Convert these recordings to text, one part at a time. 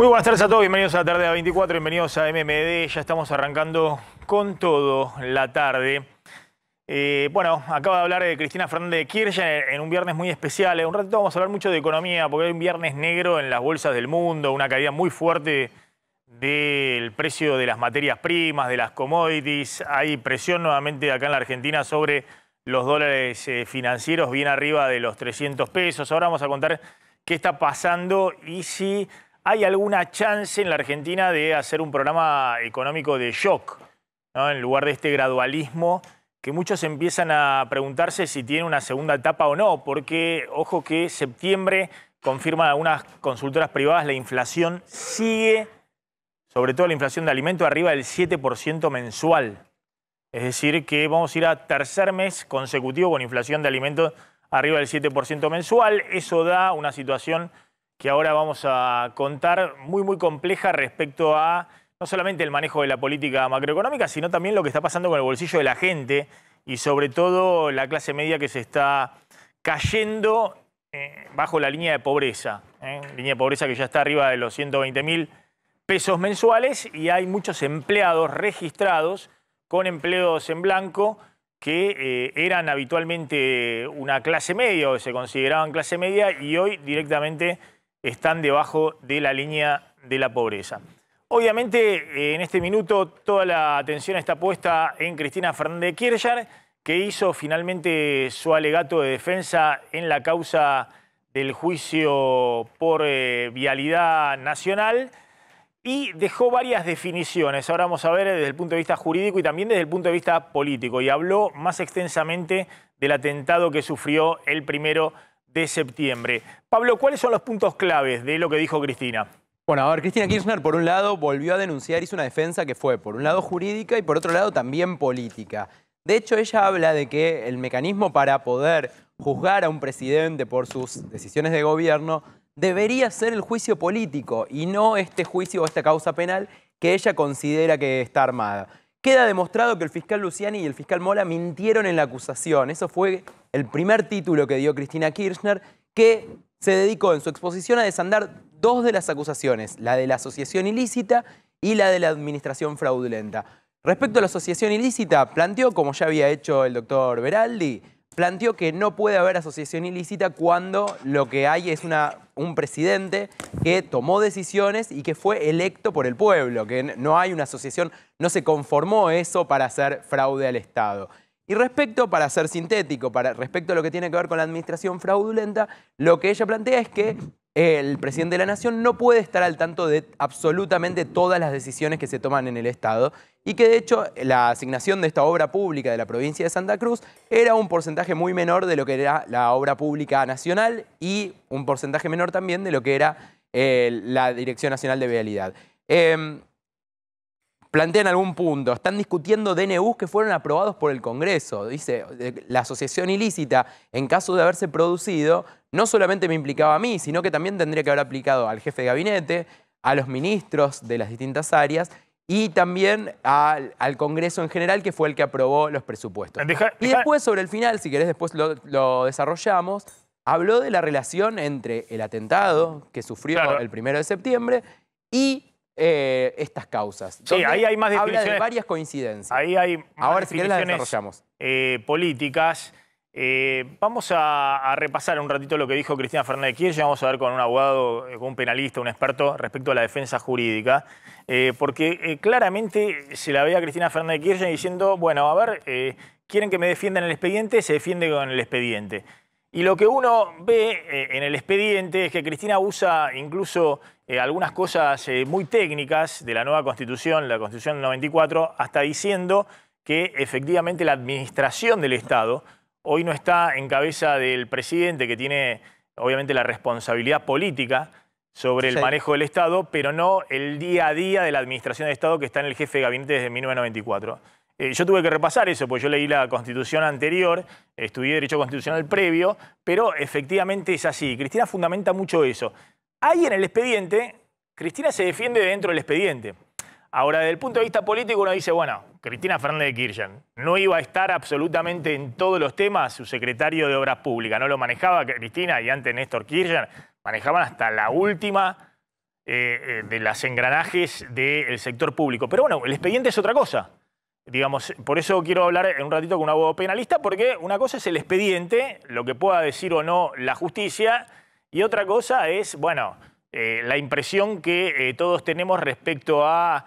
Muy buenas tardes a todos, bienvenidos a la tarde a 24, bienvenidos a MMD, ya estamos arrancando con todo la tarde. Eh, bueno, acaba de hablar de eh, Cristina Fernández de Kirchner en un viernes muy especial, en un ratito vamos a hablar mucho de economía, porque hay un viernes negro en las bolsas del mundo, una caída muy fuerte del precio de las materias primas, de las commodities, hay presión nuevamente acá en la Argentina sobre los dólares eh, financieros bien arriba de los 300 pesos, ahora vamos a contar qué está pasando y si ¿hay alguna chance en la Argentina de hacer un programa económico de shock, en lugar de este gradualismo? que muchos empiezan a preguntarse si tiene una segunda etapa o no, porque ojo que septiembre confirman algunas consultoras privadas, la inflación sigue, sobre todo la inflación de alimentos, arriba del 7% mensual. Es decir, que vamos a ir a tercer mes consecutivo con inflación de alimentos arriba del 7% mensual. Eso da una situación que ahora vamos a contar, muy, muy compleja respecto a no solamente el manejo de la política macroeconómica, sino también lo que está pasando con el bolsillo de la gente y sobre todo la clase media que se está cayendo eh, bajo la línea de pobreza. Eh, línea de pobreza que ya está arriba de los 120 mil pesos mensuales y hay muchos empleados registrados con empleos en blanco que eh, eran habitualmente una clase media o se consideraban clase media y hoy directamente están debajo de la línea de la pobreza. Obviamente, eh, en este minuto, toda la atención está puesta en Cristina Fernández Kirchner, que hizo finalmente su alegato de defensa en la causa del juicio por eh, vialidad nacional y dejó varias definiciones. Ahora vamos a ver desde el punto de vista jurídico y también desde el punto de vista político. Y habló más extensamente del atentado que sufrió el primero de septiembre. Pablo, ¿cuáles son los puntos claves de lo que dijo Cristina? Bueno, a ver, Cristina Kirchner por un lado volvió a denunciar, hizo una defensa que fue por un lado jurídica y por otro lado también política. De hecho, ella habla de que el mecanismo para poder juzgar a un presidente por sus decisiones de gobierno debería ser el juicio político y no este juicio o esta causa penal que ella considera que está armada. Queda demostrado que el fiscal Luciani y el fiscal Mola mintieron en la acusación. Eso fue el primer título que dio Cristina Kirchner, que se dedicó en su exposición a desandar dos de las acusaciones, la de la asociación ilícita y la de la administración fraudulenta. Respecto a la asociación ilícita, planteó, como ya había hecho el doctor Beraldi, planteó que no puede haber asociación ilícita cuando lo que hay es un presidente que tomó decisiones y que fue electo por el pueblo, que no hay una asociación, no se conformó eso para hacer fraude al Estado. Y respecto, para ser sintético, para, respecto a lo que tiene que ver con la administración fraudulenta, lo que ella plantea es que el presidente de la Nación no puede estar al tanto de absolutamente todas las decisiones que se toman en el Estado y que de hecho la asignación de esta obra pública de la provincia de Santa Cruz era un porcentaje muy menor de lo que era la obra pública nacional y un porcentaje menor también de lo que era eh, la Dirección Nacional de Vialidad. Em, plantean algún punto. Están discutiendo DNUs que fueron aprobados por el Congreso. Dice, eh, la asociación ilícita, en caso de haberse producido, no solamente me implicaba a mí, sino que también tendría que haber aplicado al jefe de gabinete, a los ministros de las distintas áreas y también al, Congreso en general, que fue el que aprobó los presupuestos. Y después, sobre el final, si querés, después lo, desarrollamos, habló de la relación entre el atentado que sufrió el primero de septiembre y eh, estas causas. Sí, ahí hay más definiciones. Habla de varias coincidencias. Ahí hay más si las eh, políticas. Eh, vamos a, repasar un ratito lo que dijo Cristina Fernández de Kirchner. Vamos a ver con un abogado, con un penalista, un experto respecto a la defensa jurídica. porque claramente se la ve a Cristina Fernández de Kirchner diciendo, bueno, a ver, quieren que me defiendan el expediente, se defiende con el expediente. Y lo que uno ve eh, en el expediente es que Cristina usa incluso eh, algunas cosas eh, muy técnicas de la nueva constitución, la constitución del 94, hasta diciendo que efectivamente la administración del Estado hoy no está en cabeza del presidente, que tiene obviamente la responsabilidad política sobre el manejo del Estado, pero no el día a día de la administración del Estado que está en el jefe de gabinete desde 1994. Eh, yo tuve que repasar eso, porque yo leí la constitución anterior, estudié derecho constitucional previo, pero efectivamente es así. Cristina fundamenta mucho eso. Ahí en el expediente, Cristina se defiende dentro del expediente. Ahora, desde el punto de vista político, uno dice, bueno, Cristina Fernández de Kirchner no iba a estar absolutamente en todos los temas su secretario de Obras Públicas, no lo manejaba Cristina y antes Néstor Kirchner, manejaban hasta la última eh, eh, de las engranajes del sector público. Pero bueno, el expediente es otra cosa digamos, por eso quiero hablar en un ratito con un abogado penalista, porque una cosa es el expediente, lo que pueda decir o no la justicia, y otra cosa es, bueno, eh, la impresión que eh, todos tenemos respecto a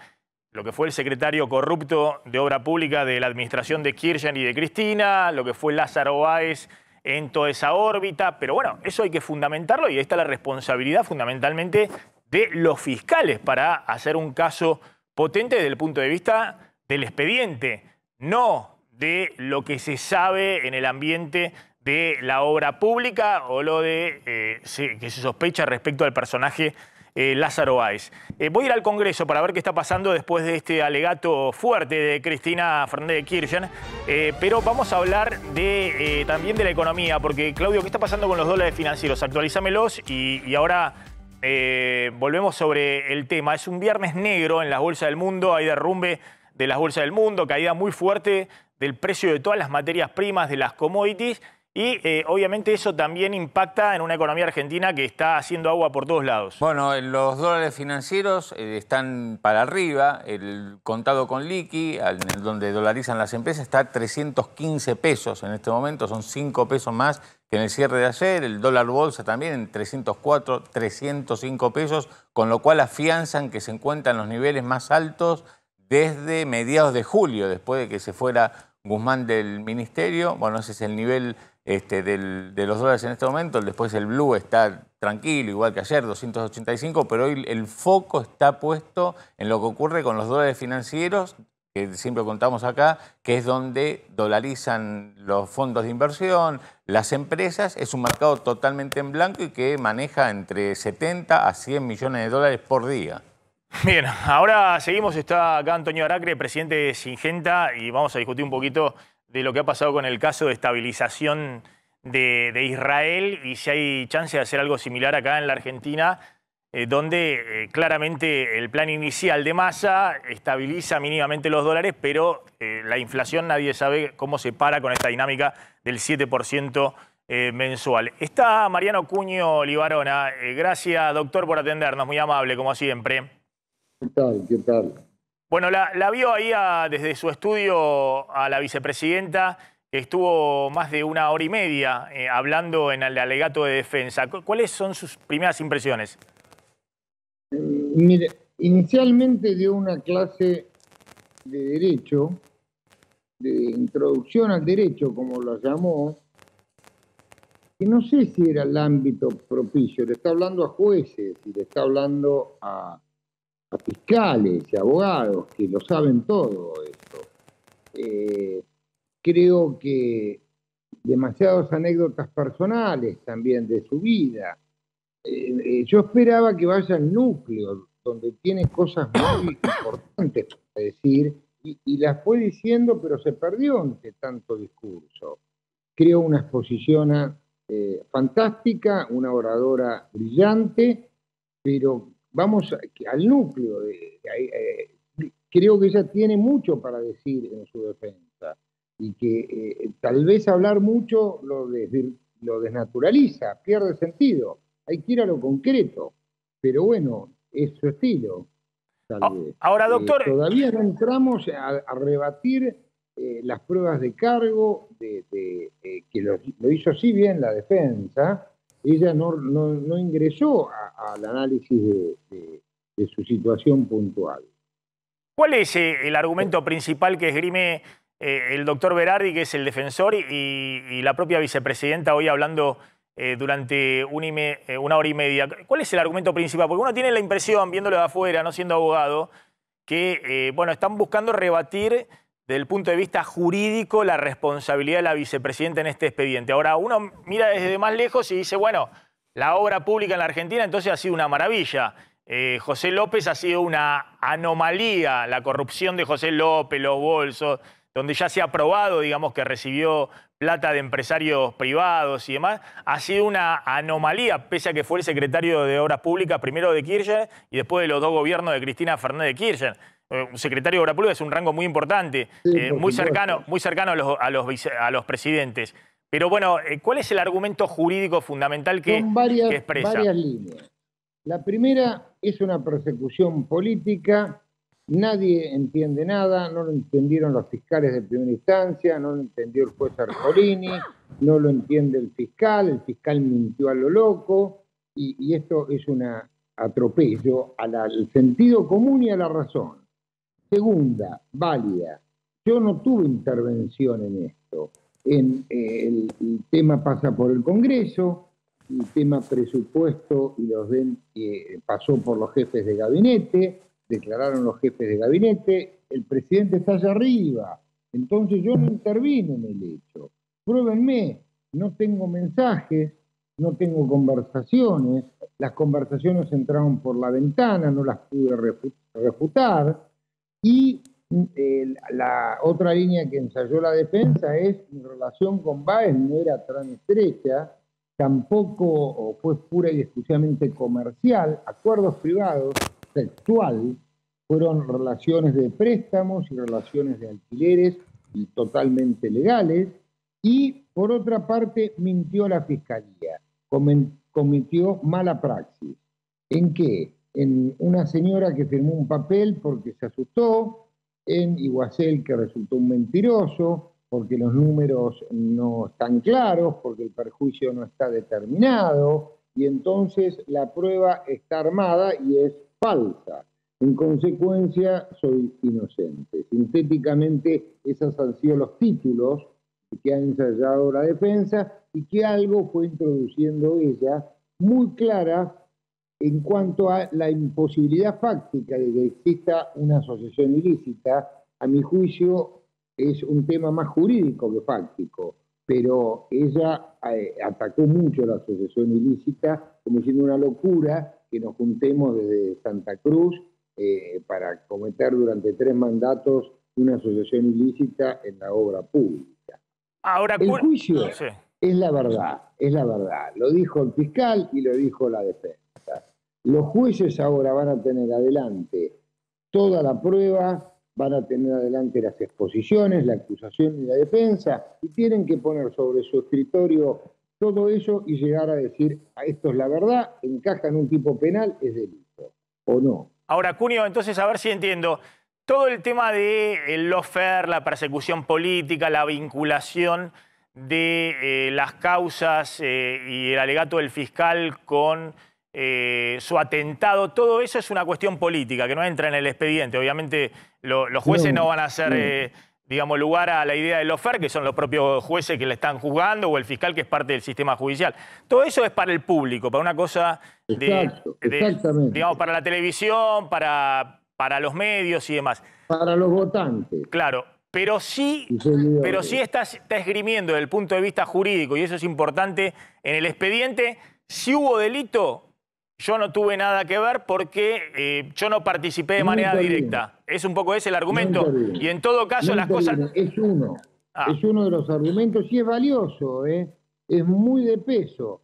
lo que fue el secretario corrupto de Obra Pública de la administración de Kirchner y de Cristina, lo que fue Lázaro Báez en toda esa órbita, pero bueno, eso hay que fundamentarlo y ahí está la responsabilidad fundamentalmente de los fiscales para hacer un caso potente desde el punto de vista del expediente, no de lo que se sabe en el ambiente de la obra pública o lo de eh, que se sospecha respecto al personaje eh, Lázaro Báez. Eh, voy a ir al Congreso para ver qué está pasando después de este alegato fuerte de Cristina Fernández de Kirchner, pero vamos a hablar también de la economía, porque Claudio, ¿qué está pasando con los dólares financieros? Actualízamelos y ahora volvemos sobre el tema. Es un viernes negro en las bolsas del mundo, hay derrumbe de las bolsas del mundo, caída muy fuerte del precio de todas las materias primas, de las commodities, y eh, obviamente eso también impacta en una economía argentina que está haciendo agua por todos lados. Bueno, los dólares financieros eh, están para arriba, el contado con liqui, al, donde dolarizan las empresas, está a 315 pesos en este momento, son 5 pesos más que en el cierre de ayer, el dólar bolsa también en 304, 305 pesos, con lo cual afianzan que se encuentran los niveles más altos desde mediados de julio, después de que se fuera Guzmán del ministerio. Bueno, ese es el nivel este, del, de los dólares en este momento. Después el blue está tranquilo, igual que ayer, 285, pero hoy el foco está puesto en lo que ocurre con los dólares financieros, que siempre contamos acá, que es donde dolarizan los fondos de inversión, las empresas. Es un mercado totalmente en blanco y que maneja entre 70 a 100 millones de dólares por día. Bien, ahora seguimos. Está acá Antonio Aracre, presidente de Singenta, y vamos a discutir un poquito de lo que ha pasado con el caso de estabilización de, Israel y si hay chance de hacer algo similar acá en la Argentina, eh, donde eh, claramente el plan inicial de masa estabiliza mínimamente los dólares, pero eh, la inflación nadie sabe cómo se para con esta dinámica del 7%. mensual. Está Mariano Cuño Olivarona, gracias, doctor, por atendernos. Muy amable, como siempre. ¿Qué tal? ¿Qué tal? Bueno, la, vio ahí desde su estudio a la vicepresidenta, que estuvo más de una hora y media eh, hablando en el alegato de defensa. ¿Cuáles son sus primeras impresiones? Eh, mire, inicialmente dio una clase de derecho, de introducción al derecho, como lo llamó, que no sé si era el ámbito propicio, le está hablando a jueces y le está hablando a fiscales y abogados que lo saben todo esto. Eh, creo que demasiadas anécdotas personales también de su vida. Eh, eh, yo esperaba que vaya al núcleo, donde tiene cosas muy importantes para decir, y, y, las fue diciendo, pero se perdió ante tanto discurso. Creo una exposición fantástica, una oradora brillante, pero vamos al núcleo. Eh, creo que ella tiene mucho para decir en su defensa y que eh, tal vez hablar mucho lo, desnaturaliza, pierde sentido. Hay que ir a lo concreto, pero bueno, es su estilo. Ah, ahora, eh, doctor. todavía no entramos a, rebatir las pruebas de cargo, de, que lo, lo, hizo así bien la defensa, ella no, ingresó al análisis de, su situación puntual. ¿Cuál es eh, el argumento principal que esgrime eh, el doctor Berardi, que es el defensor, y, la propia vicepresidenta hoy hablando eh, durante una, hora y media. ¿Cuál es el argumento principal? Porque uno tiene la impresión, viéndolo de afuera, no siendo abogado, que bueno, están buscando rebatir desde el punto de vista jurídico la responsabilidad de la vicepresidenta en este expediente. Ahora, uno mira desde más lejos y dice, bueno, la obra pública en la Argentina entonces ha sido una maravilla. Eh, José López ha sido una anomalía, la corrupción de José López, los bolsos, donde ya se ha probado, digamos, que recibió plata de empresarios privados y demás, ha sido una anomalía, pese a que fue el secretario de Obras Públicas primero de Kirchner y después de los dos gobiernos de Cristina Fernández de Kirchner. Eh, un secretario de Obras Públicas es un rango muy importante, eh, muy, cercano, muy cercano a los, presidentes. Pero bueno, eh, ¿cuál es el argumento jurídico fundamental que, expresa? varias líneas. La primera es una persecución política Nadie entiende nada, no lo entendieron los fiscales de primera instancia, no lo entendió el juez Arcolini, no lo entiende el fiscal, el fiscal mintió a lo loco, y, esto es un atropello al sentido común y a la razón. Segunda, válida, yo no tuve intervención en esto. Eh, el, tema pasa por el Congreso, el tema presupuesto y eh, pasó por los jefes de gabinete, declararon los jefes de gabinete, el presidente está allá arriba, entonces yo no intervino en el hecho. Pruébenme, no tengo mensajes, no tengo conversaciones, las conversaciones entraron por la ventana, no las pude refutar, y eh, la otra línea que ensayó la defensa es mi relación con Baez no era tan estrecha, tampoco fue pura y exclusivamente comercial, acuerdos privados sexual fueron relaciones de préstamos y relaciones de alquileres y totalmente legales. Y por otra parte, mintió la fiscalía, cometió mala praxis. ¿En qué? En una señora que firmó un papel porque se asustó, en Iguacel que resultó un mentiroso, porque los números no están claros, porque el perjuicio no está determinado, y entonces la prueba está armada y es falsa. En consecuencia, soy inocente. Sintéticamente, esos han sido los títulos que ha ensayado la defensa y que algo fue introduciendo ella muy clara en cuanto a la imposibilidad fáctica de que exista una asociación ilícita. A mi juicio, es un tema más jurídico que fáctico, pero ella eh, atacó mucho la asociación ilícita como siendo una locura que nos juntemos desde Santa Cruz eh, para cometer durante tres mandatos una asociación ilícita en la obra pública. Ahora, el juicio ah, es la verdad, es la verdad. Lo dijo el fiscal y lo dijo la defensa. Los jueces ahora van a tener adelante toda la prueba, van a tener adelante las exposiciones, la acusación y la defensa, y tienen que poner sobre su escritorio todo eso y llegar a decir, ah, esto es la verdad, encaja en un tipo penal, es delito, o no. Ahora, Cunio, entonces a ver si entiendo. Todo el tema de el eh, lofer, la persecución política, la vinculación de eh, las causas eh, y el alegato del fiscal con su atentado, todo eso es una cuestión política que no entra en el expediente. Obviamente los jueces no, no van a ser digamos, lugar a la idea del ofer que son los propios jueces que le están juzgando o el fiscal que es parte del sistema judicial. Todo eso es para el público, para una cosa de, digamos, para la televisión, para, para los medios y demás. Para los votantes. Claro. Pero sí, pero si estás está esgrimiendo desde el punto de vista jurídico, y eso es importante en el expediente, si hubo delito, yo no tuve nada que ver porque eh, yo no participé de manera directa. Es un poco ese el argumento. Y en todo caso las cosas... Es uno. Ah. Es uno de los argumentos y es valioso, ¿eh? es muy de peso.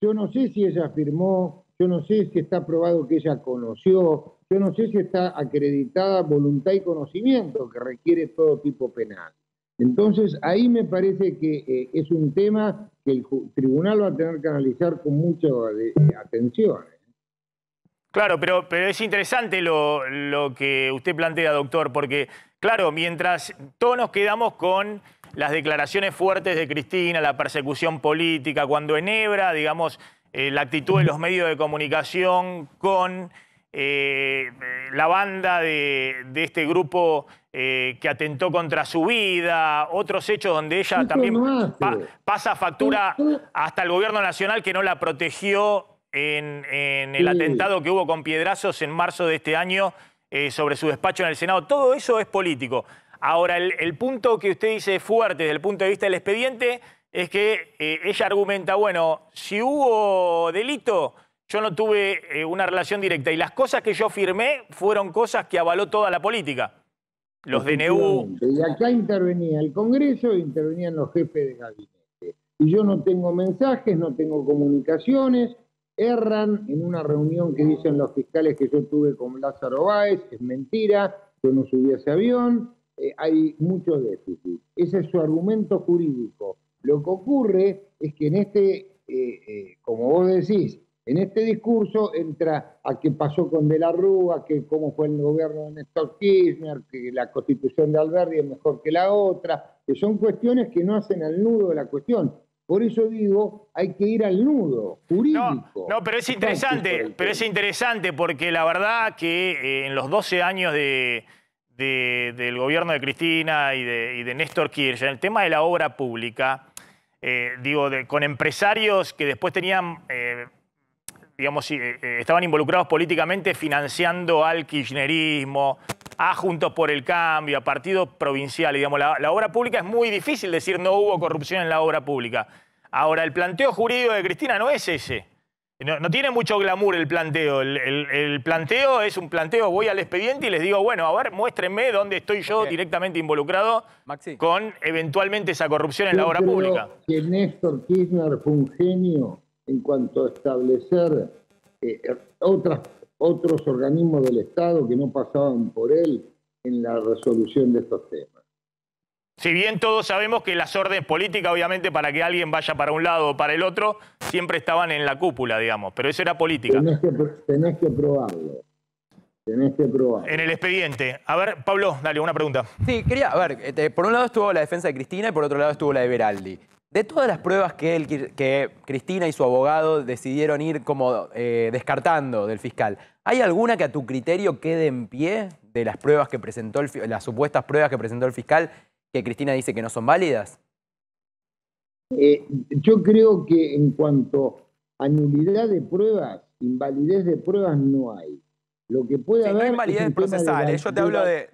Yo no sé si ella firmó, yo no sé si está probado que ella conoció, yo no sé si está acreditada voluntad y conocimiento que requiere todo tipo penal. Entonces, ahí me parece que eh, es un tema que el tribunal va a tener que analizar con mucha eh, atención. Claro, pero, pero es interesante lo, que usted plantea, doctor, porque, claro, mientras todos nos quedamos con las declaraciones fuertes de Cristina, la persecución política, cuando enhebra, digamos, eh, la actitud de los medios de comunicación con eh, eh, la banda de, este grupo que atentó contra su vida, otros hechos donde ella también pasa factura hasta el gobierno nacional que no la protegió en, el atentado que hubo con piedrazos en marzo de este año eh, sobre su despacho en el Senado. Todo eso es político. Ahora, el, punto que usted dice fuerte desde el punto de vista del expediente es que eh, ella argumenta, bueno, si hubo delito, yo no tuve eh, una relación directa y las cosas que yo firmé fueron cosas que avaló toda la política. Los DNU. Y acá intervenía el Congreso, intervenían los jefes de gabinete. Y yo no tengo mensajes, no tengo comunicaciones, erran en una reunión que dicen los fiscales que yo tuve con Lázaro Báez, es mentira, yo no subí ese avión, eh, hay mucho déficit. Ese es su argumento jurídico. Lo que ocurre es que en este, eh, eh, como vos decís, en este discurso entra a qué pasó con De la Rúa, que cómo fue el gobierno de Néstor Kirchner, que la constitución de Alberti es mejor que la otra, que son cuestiones que no hacen al nudo de la cuestión. Por eso digo, hay que ir al nudo jurídico. No, pero es interesante, pero es interesante porque la verdad que eh, en los 12 años del gobierno de Cristina y de, Néstor Kirchner, el tema de la obra pública, eh, digo, con empresarios que después tenían, eh, digamos, estaban involucrados políticamente financiando al kirchnerismo, a Juntos por el Cambio, a Partido Provincial, digamos, la, la obra pública es muy difícil decir no hubo corrupción en la obra pública. Ahora, el planteo jurídico de Cristina no es ese. No, tiene mucho glamour el planteo. El, planteo es un planteo, voy al expediente y les digo, bueno, a ver, muéstrenme dónde estoy yo directamente involucrado con eventualmente esa corrupción en la obra pública. Que Néstor Kirchner fue un genio en cuanto a establecer eh, eh, otros organismos del Estado que no pasaban por él en la resolución de estos temas. Si bien todos sabemos que las órdenes políticas, obviamente, para que alguien vaya para un lado o para el otro, siempre estaban en la cúpula, digamos, pero eso era política. Tenés que, probarlo. Tenés que probarlo. En el expediente. A ver, Pablo, dale, una pregunta. Sí, quería, a ver, este, por un lado estuvo la defensa de Cristina y por otro lado estuvo la de Beraldi. De todas las pruebas que, Cristina y su abogado decidieron ir como eh, descartando del fiscal, ¿hay alguna que a tu criterio quede en pie de las pruebas que presentó el, las supuestas pruebas que presentó el fiscal que Cristina dice que no son válidas? Eh, yo creo que en cuanto a nulidad de pruebas, invalidez de pruebas no hay. Lo que puede haber. No hay invalidez procesal, eh. yo te hablo de,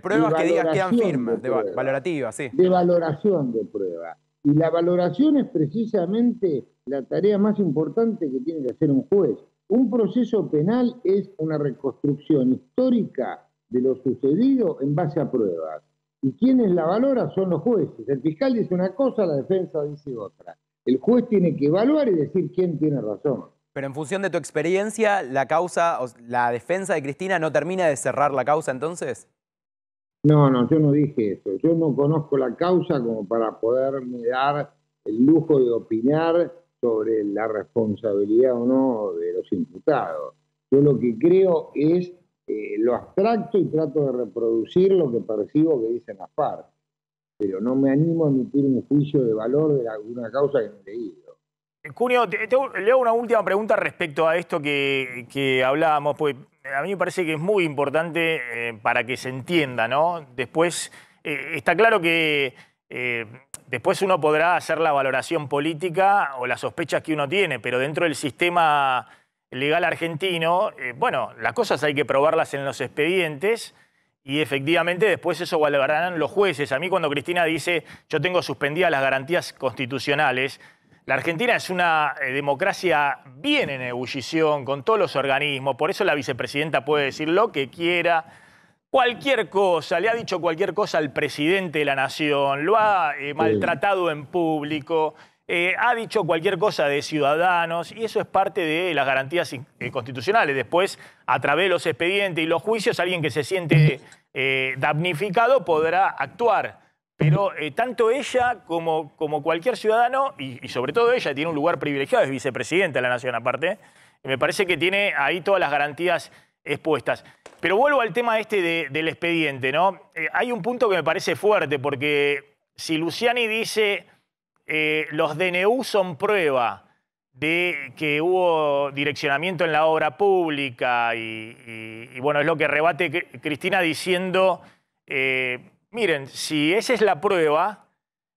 pruebas que digas quedan firmes, de valorativas, sí. De valoración de pruebas. Y la valoración es precisamente la tarea más importante que tiene que hacer un juez. Un proceso penal es una reconstrucción histórica de lo sucedido en base a pruebas. Y quienes la valora son los jueces. El fiscal dice una cosa, la defensa dice otra. El juez tiene que evaluar y decir quién tiene razón. Pero en función de tu experiencia, la causa, la defensa de Cristina no termina de cerrar la causa entonces? No, no, yo no dije eso. Yo no conozco la causa como para poderme dar el lujo de opinar sobre la responsabilidad o no de los imputados. Yo lo que creo es eh, lo abstracto y trato de reproducir lo que percibo que dicen las partes. Pero no me animo a emitir un juicio de valor de alguna causa que he leído. Cunio, eh, le hago una última pregunta respecto a esto que, hablábamos, pues a mí me parece que es muy importante eh, para que se entienda, ¿no? Después, está claro que después uno podrá hacer la valoración política o las sospechas que uno tiene, pero dentro del sistema legal argentino, eh, bueno, las cosas hay que probarlas en los expedientes y efectivamente después eso valorarán los jueces. A mí cuando Cristina dice yo tengo suspendidas las garantías constitucionales, la Argentina es una eh, democracia bien en ebullición, con todos los organismos, por eso la vicepresidenta puede decir lo que quiera, cualquier cosa, le ha dicho cualquier cosa al presidente de la nación, lo ha eh, maltratado en público. Eh, ha dicho cualquier cosa de ciudadanos y eso es parte de las garantías eh, constitucionales. Después, a través de los expedientes y los juicios, alguien que se siente eh, damnificado podrá actuar. Pero tanto ella como, cualquier ciudadano, y, sobre todo ella tiene un lugar privilegiado, es vicepresidenta de la Nación aparte, me parece que tiene ahí todas las garantías expuestas. Pero vuelvo al tema este del expediente, ¿no? hay un punto que me parece fuerte, porque si Luciani dice eh, los DNU son prueba de que hubo direccionamiento en la obra pública y, bueno, es lo que rebate Cristina diciendo, eh, miren, si esa es la prueba,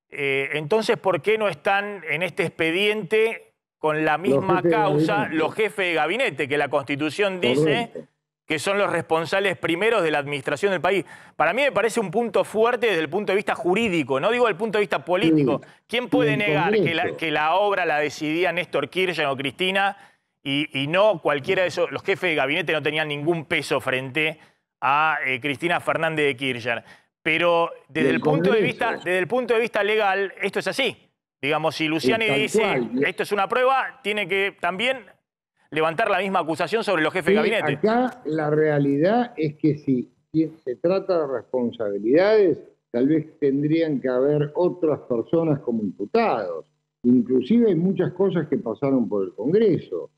eh, entonces ¿por qué no están en este expediente con la misma causa los jefes de gabinete, que la Constitución dice que son los responsables primeros de la administración del país. Para mí me parece un punto fuerte desde el punto de vista jurídico, no digo desde el punto de vista político. ¿Quién puede negar que la, obra la decidía Néstor Kirchner o Cristina y, no cualquiera de esos, los jefes de gabinete no tenían ningún peso frente a eh, Cristina Fernández de Kirchner? Pero desde el, punto de vista, desde el punto de vista legal, esto es así. Digamos, si Luciani dice, esto es una prueba, tiene que también levantar la misma acusación sobre los jefes de gabinete. Acá la realidad es que si se trata de responsabilidades, tal vez tendrían que haber otras personas como imputados. Inclusive hay muchas cosas que pasaron por el Congreso.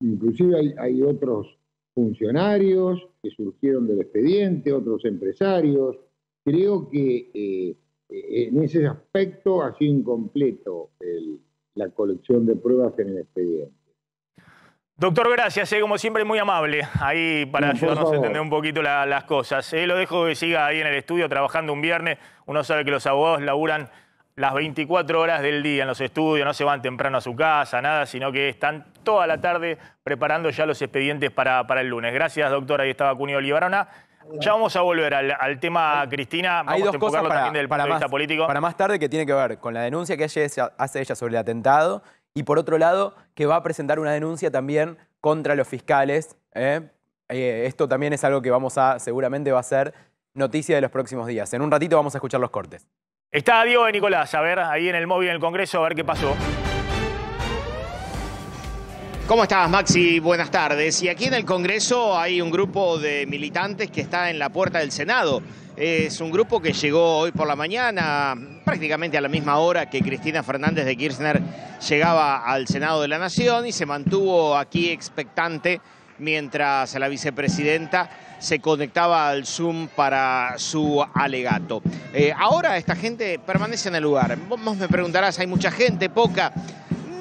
Inclusive hay, otros funcionarios que surgieron del expediente, otros empresarios. Creo que eh, en ese aspecto ha sido incompleto la colección de pruebas en el expediente. Doctor, gracias, eh, como siempre muy amable, ahí para ayudarnos a entender un poquito las cosas. Eh, lo dejo que siga ahí en el estudio trabajando un viernes. Uno sabe que los abogados laburan las 24 horas del día en los estudios, no se van temprano a su casa, nada, sino que están toda la tarde preparando ya los expedientes para, el lunes. Gracias, doctor, ahí estaba Cunio Olivarona. Ya vamos a volver al, tema, Cristina. Vamos Hay dos a cosas también del político. Para más tarde que tiene que ver con la denuncia que hace ella sobre el atentado y por otro lado que va a presentar una denuncia también contra los fiscales. ¿eh? Eh, esto también es algo que vamos a, seguramente va a ser noticia de los próximos días. En un ratito vamos a escuchar los cortes. Está Diego de Nicolás, a ver, ahí en el móvil en el Congreso, a ver qué pasó. ¿Cómo estás, Maxi? Buenas tardes. Y aquí en el Congreso hay un grupo de militantes que está en la puerta del Senado es un grupo que llegó hoy por la mañana, prácticamente a la misma hora que Cristina Fernández de Kirchner llegaba al Senado de la Nación y se mantuvo aquí expectante mientras la vicepresidenta se conectaba al Zoom para su alegato. Eh, ahora esta gente permanece en el lugar. Vos me preguntarás, ¿hay mucha gente? ¿Poca?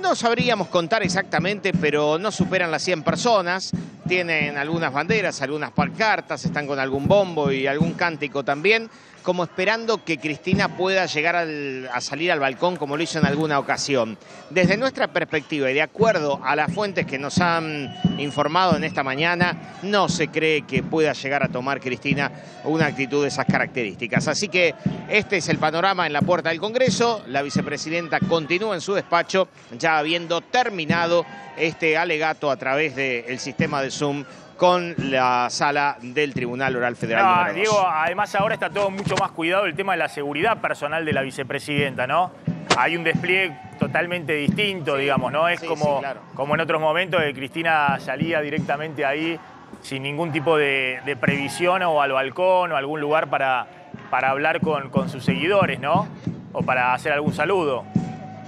No sabríamos contar exactamente, pero no superan las 100 personas. Tienen algunas banderas, algunas pancartas, están con algún bombo y algún cántico también como esperando que Cristina pueda llegar a salir al balcón como lo hizo en alguna ocasión. Desde nuestra perspectiva y de acuerdo a las fuentes que nos han informado en esta mañana, no se cree que pueda llegar a tomar Cristina una actitud de esas características. Así que este es el panorama en la puerta del Congreso. La vicepresidenta continúa en su despacho, ya habiendo terminado este alegato a través del sistema de Zoom con la sala del Tribunal Oral Federal. Ah, Diego, además ahora está todo mucho más cuidado el tema de la seguridad personal de la vicepresidenta, ¿no? Hay un despliegue totalmente distinto, digamos, ¿no? Es como, como en otros momentos que Cristina salía directamente ahí sin ningún tipo de, previsión o al balcón o algún lugar para, para hablar con, con sus seguidores, ¿no? O para hacer algún saludo.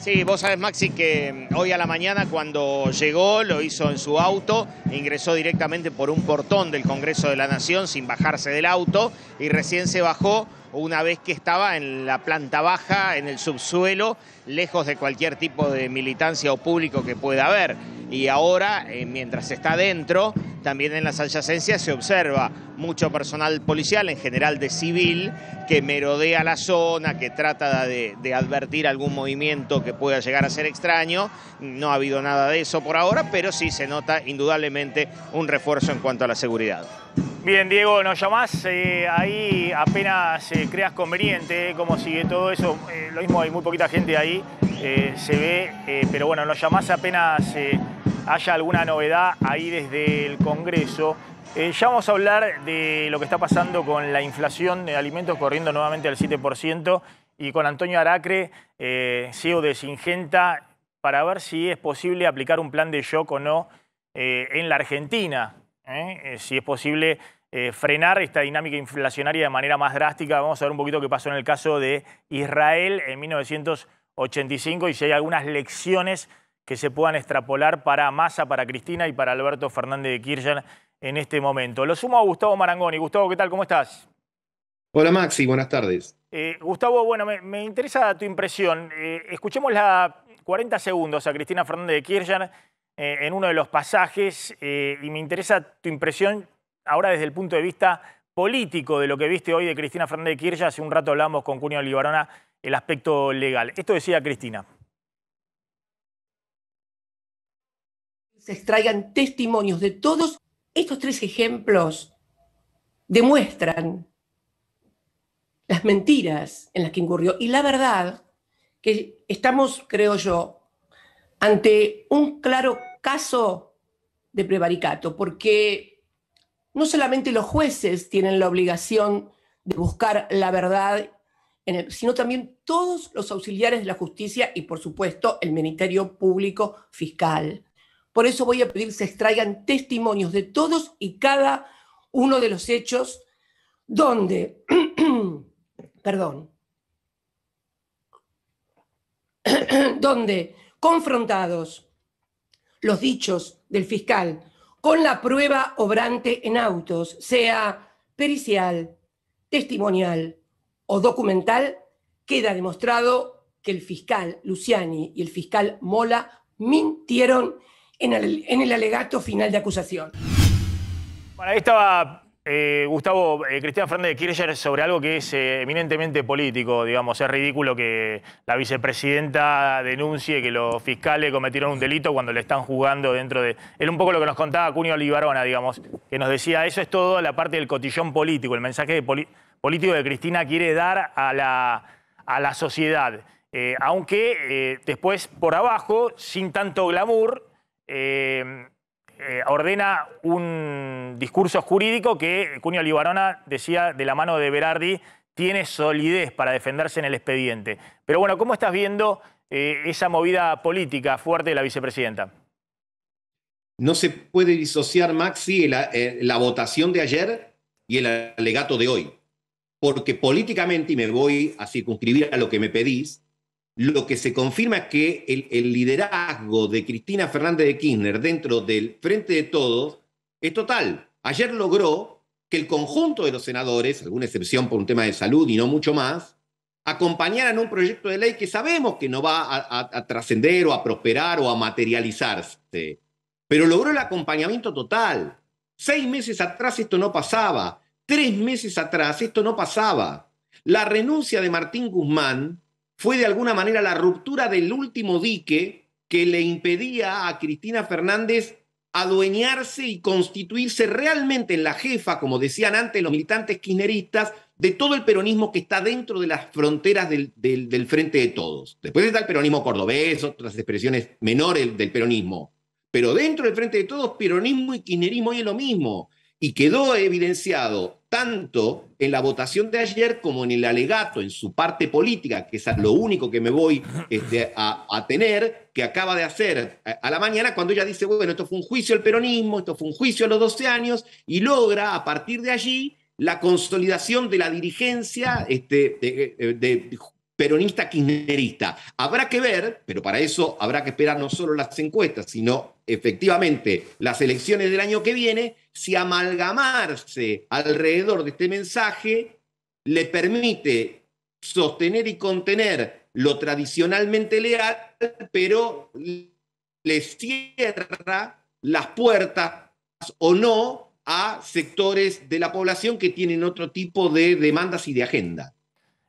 Sí, vos sabés, Maxi, que mm, hoy a la mañana cuando llegó, lo hizo en su auto, e ingresó directamente por un portón del Congreso de la Nación sin bajarse del auto y recién se bajó una vez que estaba en la planta baja, en el subsuelo, lejos de cualquier tipo de militancia o público que pueda haber y ahora, eh, mientras está dentro, también en las adyacencias se observa mucho personal policial, en general de civil, que merodea la zona, que trata de, advertir algún movimiento que pueda llegar a ser extraño. No ha habido nada de eso por ahora, pero sí se nota indudablemente un refuerzo en cuanto a la seguridad. Bien, Diego, nos llamás eh, ahí apenas eh, creas conveniente como cómo sigue todo eso. lo mismo hay muy poquita gente ahí, se ve, pero bueno, nos llamás apenas haya alguna novedad ahí desde el Congreso. Eh, ya vamos a hablar de lo que está pasando con la inflación de alimentos corriendo nuevamente al 7% y con Antonio Aracre, eh, CEO de Singenta, para ver si es posible aplicar un plan de shock o no eh, en la Argentina, si es posible frenar esta dinámica inflacionaria de manera más drástica. Vamos a ver un poquito qué pasó en el caso de Israel en 1985 y si hay algunas lecciones que se puedan extrapolar para Massa, para Cristina y para Alberto Fernández de Kirchner en este momento. Lo sumo a Gustavo Marangoni. Gustavo, ¿qué tal? ¿Cómo estás? Hola Maxi, buenas tardes. Eh, Gustavo, bueno, me, interesa tu impresión. Eh, escuchemos la 40 segundos a Cristina Fernández de Kirchner eh, en uno de los pasajes y me interesa tu impresión ahora desde el punto de vista político de lo que viste hoy de Cristina Fernández de Kirchner. Hace un rato hablamos con Cunio Libarona el aspecto legal. Esto decía Cristina. se extraigan testimonios de todos estos tres ejemplos, demuestran las mentiras en las que incurrió y la verdad que estamos, creo yo, ante un claro caso de prevaricato, porque no solamente los jueces tienen la obligación de buscar la verdad, en sino también todos los auxiliares de la justicia y, por supuesto, el Ministerio Público Fiscal. Por eso voy a pedir que se extraigan testimonios de todos y cada uno de los hechos donde, perdón, donde confrontados los dichos del fiscal con la prueba obrante en autos, sea pericial, testimonial o documental, queda demostrado que el fiscal Luciani y el fiscal Mola mintieron en el, alegato final de acusación. Bueno, ahí estaba eh, Gustavo, eh, Cristina Fernández de Kirchner sobre algo que es eh, eminentemente político, digamos. Es ridículo que la vicepresidenta denuncie que los fiscales cometieron un delito cuando le están jugando dentro de... Era un poco lo que nos contaba Cunio Olivarona, digamos, que nos decía, eso es todo la parte del cotillón político, el mensaje político de Cristina quiere dar a la, a la sociedad. aunque después, por abajo, sin tanto glamour, eh, eh, ordena un discurso jurídico que Cunio Libarona decía de la mano de Berardi tiene solidez para defenderse en el expediente. Pero bueno, ¿cómo estás viendo eh, esa movida política fuerte de la vicepresidenta? No se puede disociar, Maxi, la, la votación de ayer y el alegato de hoy. Porque políticamente, y me voy a circunscribir a lo que me pedís, lo que se confirma es que el, liderazgo de Cristina Fernández de Kirchner dentro del Frente de Todos es total. Ayer logró que el conjunto de los senadores, alguna excepción por un tema de salud y no mucho más, acompañaran un proyecto de ley que sabemos que no va a, a trascender o a prosperar o a materializarse. Pero logró el acompañamiento total. Seis meses atrás esto no pasaba. Tres meses atrás esto no pasaba. La renuncia de Martín Guzmán fue de alguna manera la ruptura del último dique que le impedía a Cristina Fernández adueñarse y constituirse realmente en la jefa, como decían antes los militantes kirchneristas, de todo el peronismo que está dentro de las fronteras del, frente de todos. Después está el peronismo cordobés, otras expresiones menores del peronismo, pero dentro del frente de todos, peronismo y kirchnerismo hoy es lo mismo. Y quedó evidenciado tanto en la votación de ayer como en el alegato, en su parte política, que es lo único que me voy este, a, tener, que acaba de hacer a, la mañana, cuando ella dice, bueno, esto fue un juicio al peronismo, esto fue un juicio a los 12 años, y logra a partir de allí la consolidación de la dirigencia este, peronista kirchnerista. Habrá que ver, pero para eso habrá que esperar no solo las encuestas, sino efectivamente las elecciones del año que viene, si amalgamarse alrededor de este mensaje le permite sostener y contener lo tradicionalmente leal, pero le cierra las puertas o no a sectores de la población que tienen otro tipo de demandas y de agenda.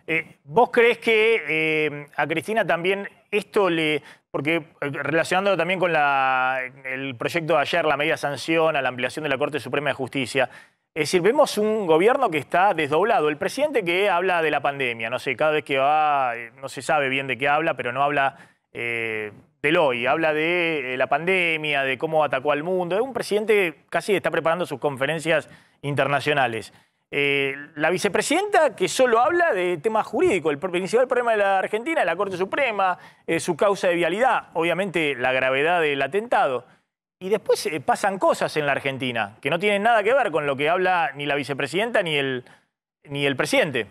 Eh, ¿Vos crees que eh, a Cristina también esto le porque eh, relacionándolo también con el proyecto de ayer, la medida sanción a la ampliación de la Corte Suprema de Justicia, es decir, vemos un gobierno que está desdoblado. El presidente que habla de la pandemia, no sé, cada vez que va, eh, no se sabe bien de qué habla, pero no habla eh, del hoy, habla de eh, la pandemia, de cómo atacó al mundo. Es un presidente que casi está preparando sus conferencias internacionales. Eh, la vicepresidenta que solo habla de temas jurídicos, el principal problema de la Argentina es la Corte Suprema, eh, su causa de vialidad, obviamente la gravedad del atentado. Y después eh, pasan cosas en la Argentina que no tienen nada que ver con lo que habla ni la vicepresidenta ni el, ni el presidente.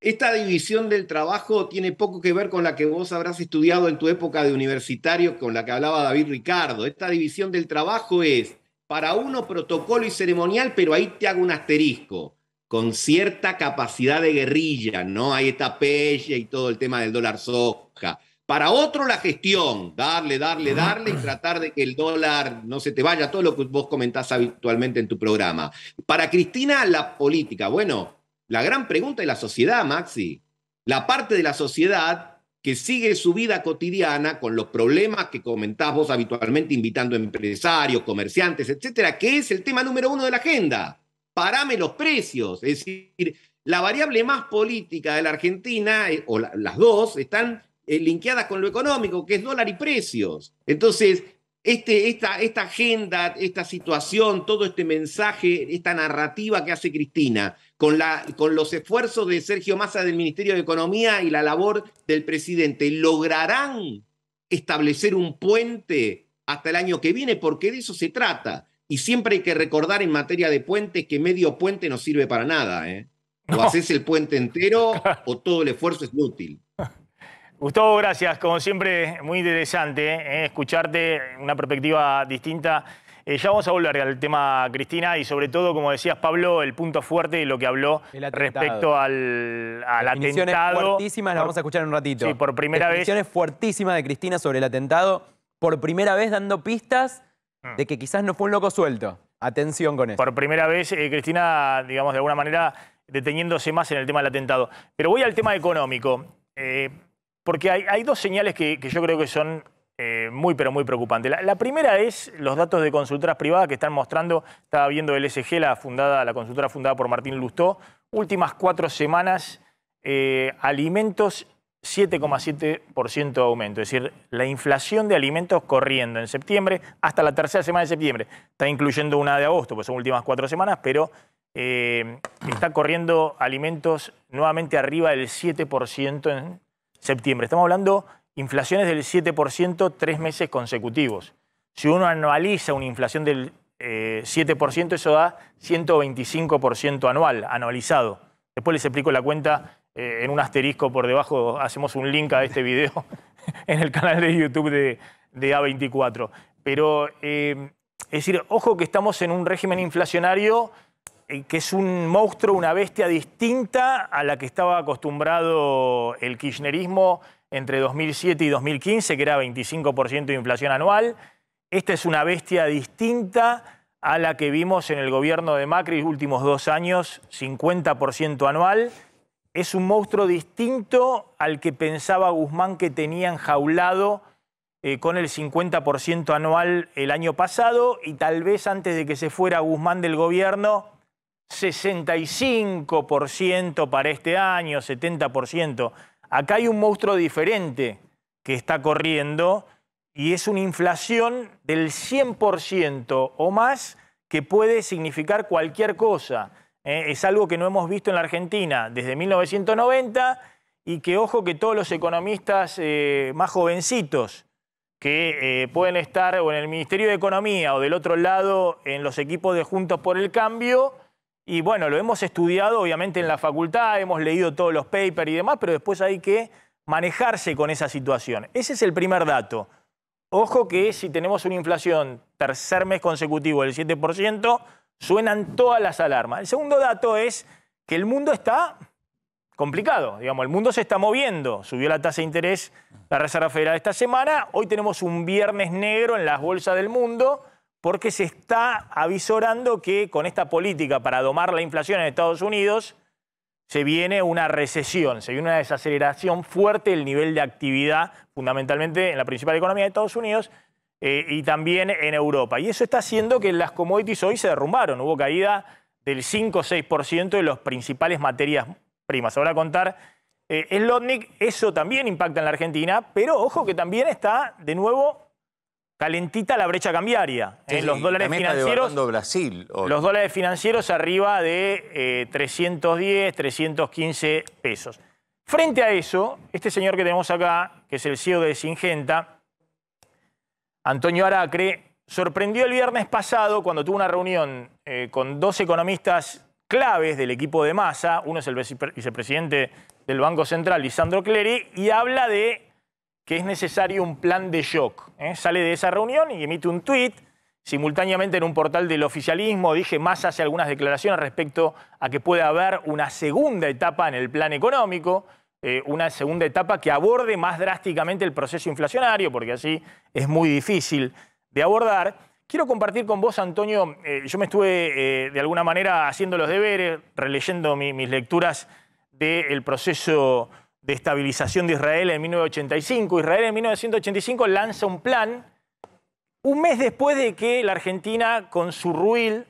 Esta división del trabajo tiene poco que ver con la que vos habrás estudiado en tu época de universitario, con la que hablaba David Ricardo. Esta división del trabajo es para uno protocolo y ceremonial, pero ahí te hago un asterisco, con cierta capacidad de guerrilla, ¿no? Ahí está Pelle y todo el tema del dólar soja. Para otro la gestión, darle, darle, darle y tratar de que el dólar no se te vaya, todo lo que vos comentás habitualmente en tu programa. Para Cristina, la política. Bueno, la gran pregunta es la sociedad, Maxi. La parte de la sociedad que sigue su vida cotidiana con los problemas que comentás vos habitualmente invitando empresarios, comerciantes, etcétera, que es el tema número uno de la agenda. Parame los precios. Es decir, la variable más política de la Argentina, eh, o las dos, están eh, linkeadas con lo económico, que es dólar y precios. Entonces, este, esta, esta agenda, esta situación, todo este mensaje, esta narrativa que hace Cristina, con, la, con los esfuerzos de Sergio Massa del Ministerio de Economía y la labor del presidente, lograrán establecer un puente hasta el año que viene, porque de eso se trata. Y siempre hay que recordar en materia de puentes que medio puente no sirve para nada. ¿eh? O haces el puente entero o todo el esfuerzo es inútil. Gustavo, gracias. Como siempre, muy interesante ¿eh? escucharte una perspectiva distinta. Eh, ya vamos a volver al tema, Cristina, y sobre todo, como decías, Pablo, el punto fuerte y lo que habló respecto al, al Las atentado. fuertísimas, las vamos a escuchar en un ratito. Sí, por primera Definiciones vez. fuertísimas de Cristina sobre el atentado, por primera vez dando pistas mm. de que quizás no fue un loco suelto. Atención con eso. Por primera vez, eh, Cristina, digamos, de alguna manera deteniéndose más en el tema del atentado. Pero voy al tema económico, eh, porque hay, dos señales que, que yo creo que son eh, muy pero muy preocupante. La, primera es los datos de consultoras privadas que están mostrando, estaba viendo el SG, la, fundada, la consultora fundada por Martín Lustó, últimas cuatro semanas, eh, alimentos 7,7% de aumento, es decir, la inflación de alimentos corriendo en septiembre hasta la tercera semana de septiembre. Está incluyendo una de agosto, pues son últimas cuatro semanas, pero eh, está corriendo alimentos nuevamente arriba del 7% en septiembre. Estamos hablando inflaciones del 7% tres meses consecutivos. Si uno anualiza una inflación del 7%, eh, eso da 125% anual, anualizado. Después les explico la cuenta eh, en un asterisco por debajo, hacemos un link a este video en el canal de YouTube de, A24. Pero eh, es decir, ojo que estamos en un régimen inflacionario que es un monstruo, una bestia distinta a la que estaba acostumbrado el kirchnerismo entre 2007 y 2015, que era 25% de inflación anual. Esta es una bestia distinta a la que vimos en el gobierno de Macri últimos dos años, 50% anual. Es un monstruo distinto al que pensaba Guzmán que tenían jaulado eh, con el 50% anual el año pasado y tal vez antes de que se fuera Guzmán del gobierno, 65% para este año, 70% Acá hay un monstruo diferente que está corriendo y es una inflación del 100% o más que puede significar cualquier cosa. ¿eh? es algo que no hemos visto en la Argentina desde 1990 y que ojo que todos los economistas eh, más jovencitos que eh, pueden estar o en el Ministerio de Economía o del otro lado en los equipos de Juntos por el Cambio, y bueno, lo hemos estudiado obviamente en la facultad, hemos leído todos los papers y demás, pero después hay que manejarse con esa situación. Ese es el primer dato. Ojo que si tenemos una inflación tercer mes consecutivo del 7%, suenan todas las alarmas. El segundo dato es que el mundo está complicado, digamos, el mundo se está moviendo. Subió la tasa de interés la Reserva Federal esta semana, hoy tenemos un viernes negro en las bolsas del mundo porque se está avisorando que con esta política para domar la inflación en Estados Unidos se viene una recesión, se viene una desaceleración fuerte del nivel de actividad, fundamentalmente en la principal economía de Estados Unidos eh, y también en Europa. Y eso está haciendo que las commodities hoy se derrumbaron, hubo caída del 5 o 6% de las principales materias primas. Ahora contar eh, Slotnik, eso también impacta en la Argentina, pero ojo que también está de nuevo calentita la brecha cambiaria. en ¿eh? los dólares financieros. Brasil, Los dólares financieros arriba de 310, eh, 315 pesos. Frente a eso, este señor que tenemos acá, que es el CEO de Singenta, Antonio Aracre, sorprendió el viernes pasado cuando tuvo una reunión eh, con dos economistas claves del equipo de Massa. Uno es el vicepresidente del Banco Central, Lisandro Clery, y habla de que es necesario un plan de shock. ¿eh? Sale de esa reunión y emite un tuit. Simultáneamente en un portal del oficialismo, dije más hace algunas declaraciones respecto a que puede haber una segunda etapa en el plan económico, eh, una segunda etapa que aborde más drásticamente el proceso inflacionario, porque así es muy difícil de abordar. Quiero compartir con vos, Antonio, eh, yo me estuve de alguna manera haciendo los deberes, releyendo mis lecturas del proceso de estabilización de Israel en 1985. Israel en 1985 lanza un plan un mes después de que la Argentina con su ruil,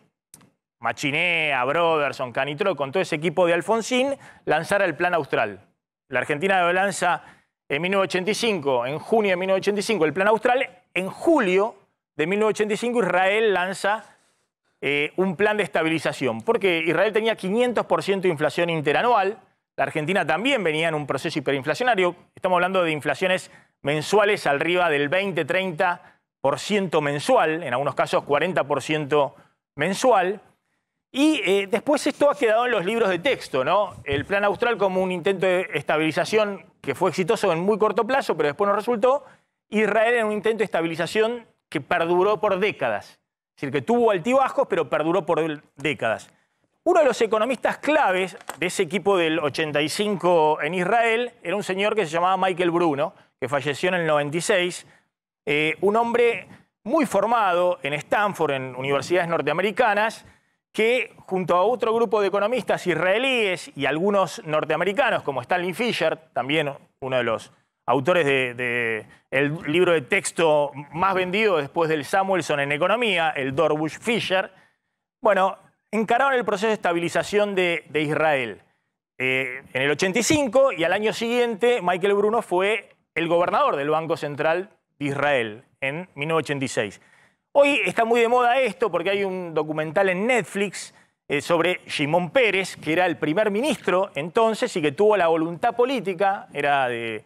Machinea, Broderson, Canitro, con todo ese equipo de Alfonsín, lanzara el plan austral. La Argentina lo lanza en 1985, en junio de 1985 el plan austral, en julio de 1985 Israel lanza eh, un plan de estabilización, porque Israel tenía 500% de inflación interanual, la Argentina también venía en un proceso hiperinflacionario. Estamos hablando de inflaciones mensuales arriba del 20-30% mensual, en algunos casos 40% mensual. Y eh, después esto ha quedado en los libros de texto, ¿no? El plan austral como un intento de estabilización que fue exitoso en muy corto plazo, pero después no resultó. Israel en un intento de estabilización que perduró por décadas. Es decir, que tuvo altibajos, pero perduró por décadas. Uno de los economistas claves de ese equipo del 85 en Israel era un señor que se llamaba Michael Bruno, que falleció en el 96, eh, un hombre muy formado en Stanford, en universidades norteamericanas, que junto a otro grupo de economistas israelíes y algunos norteamericanos, como Stanley Fisher, también uno de los autores del libro de texto más vendido después del Samuelson en economía, el Dorbush Fisher, bueno, encararon el proceso de estabilización de, Israel. Eh, en el 85 y al año siguiente Michael Bruno fue el gobernador del Banco Central de Israel en 1986. Hoy está muy de moda esto porque hay un documental en Netflix eh, sobre Shimon Pérez, que era el primer ministro entonces y que tuvo la voluntad política, era del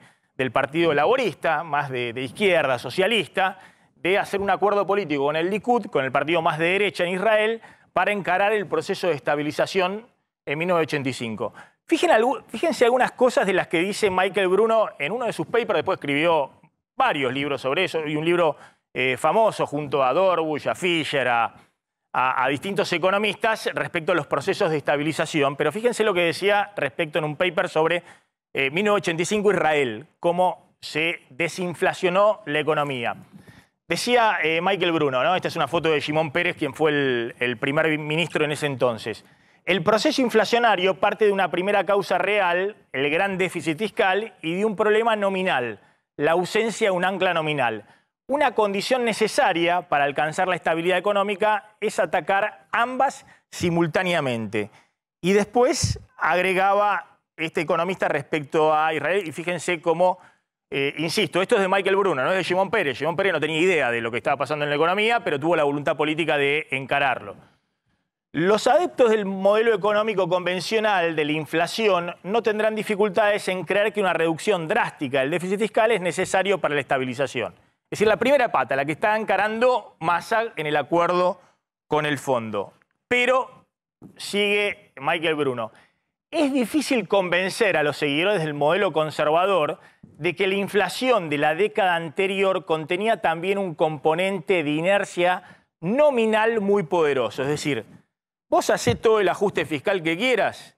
Partido Laborista, más de, de, izquierda, socialista, de hacer un acuerdo político con el Likud, con el partido más de derecha en Israel, para encarar el proceso de estabilización en 1985. Fíjense algunas cosas de las que dice Michael Bruno en uno de sus papers, después escribió varios libros sobre eso, y un libro eh, famoso junto a Dorbush, a Fisher, a, distintos economistas respecto a los procesos de estabilización. Pero fíjense lo que decía respecto en un paper sobre 1985 eh, Israel, cómo se desinflacionó la economía. Decía eh, Michael Bruno, ¿no? Esta es una foto de Simón Pérez, quien fue el primer ministro en ese entonces. El proceso inflacionario parte de una primera causa real, el gran déficit fiscal, y de un problema nominal, la ausencia de un ancla nominal. Una condición necesaria para alcanzar la estabilidad económica es atacar ambas simultáneamente. Y después agregaba este economista respecto a Israel, y fíjense cómo eh, insisto, esto es de Michael Bruno, no es de Simón Pérez. Simón Pérez no tenía idea de lo que estaba pasando en la economía, pero tuvo la voluntad política de encararlo. Los adeptos del modelo económico convencional de la inflación no tendrán dificultades en creer que una reducción drástica del déficit fiscal es necesario para la estabilización. Es decir, la primera pata, la que está encarando Massa en el acuerdo con el fondo. Pero sigue Michael Bruno. Es difícil convencer a los seguidores del modelo conservador de que la inflación de la década anterior contenía también un componente de inercia nominal muy poderoso. Es decir, vos haces todo el ajuste fiscal que quieras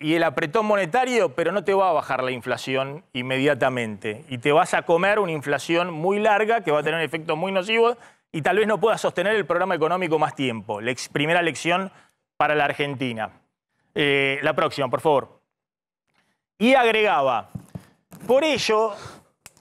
y el apretón monetario, pero no te va a bajar la inflación inmediatamente. Y te vas a comer una inflación muy larga que va a tener efectos muy nocivos y tal vez no puedas sostener el programa económico más tiempo. La primera lección para la Argentina. Eh, la próxima, por favor. Y agregaba, por ello,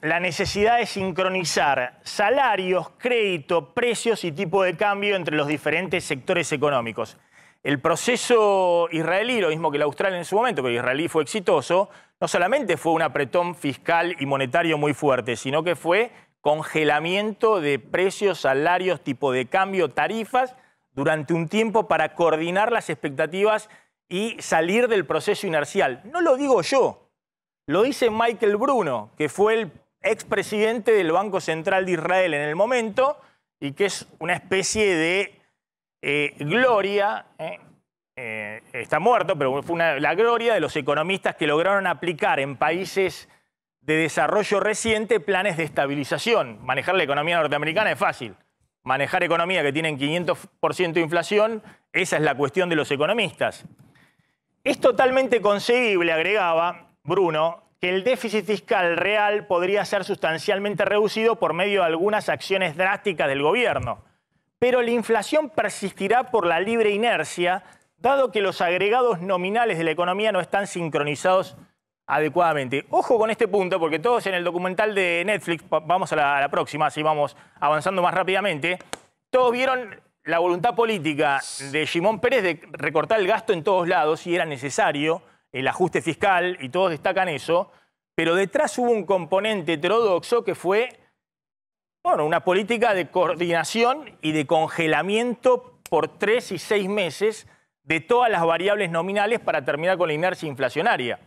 la necesidad de sincronizar salarios, crédito, precios y tipo de cambio entre los diferentes sectores económicos. El proceso israelí, lo mismo que el austral en su momento, que israelí fue exitoso, no solamente fue un apretón fiscal y monetario muy fuerte, sino que fue congelamiento de precios, salarios, tipo de cambio, tarifas, durante un tiempo para coordinar las expectativas y salir del proceso inercial. No lo digo yo, lo dice Michael Bruno, que fue el expresidente del Banco Central de Israel en el momento y que es una especie de eh, gloria, eh, eh, está muerto, pero fue la gloria de los economistas que lograron aplicar en países de desarrollo reciente planes de estabilización. Manejar la economía norteamericana es fácil. Manejar economía que tienen 500% de inflación, esa es la cuestión de los economistas. Es totalmente concebible, agregaba Bruno, que el déficit fiscal real podría ser sustancialmente reducido por medio de algunas acciones drásticas del gobierno. Pero la inflación persistirá por la libre inercia, dado que los agregados nominales de la economía no están sincronizados adecuadamente. Ojo con este punto, porque todos en el documental de Netflix, vamos a la, a la próxima, así vamos avanzando más rápidamente, todos vieron la voluntad política de Simón Pérez de recortar el gasto en todos lados y era necesario el ajuste fiscal y todos destacan eso, pero detrás hubo un componente heterodoxo que fue bueno, una política de coordinación y de congelamiento por tres y seis meses de todas las variables nominales para terminar con la inercia inflacionaria.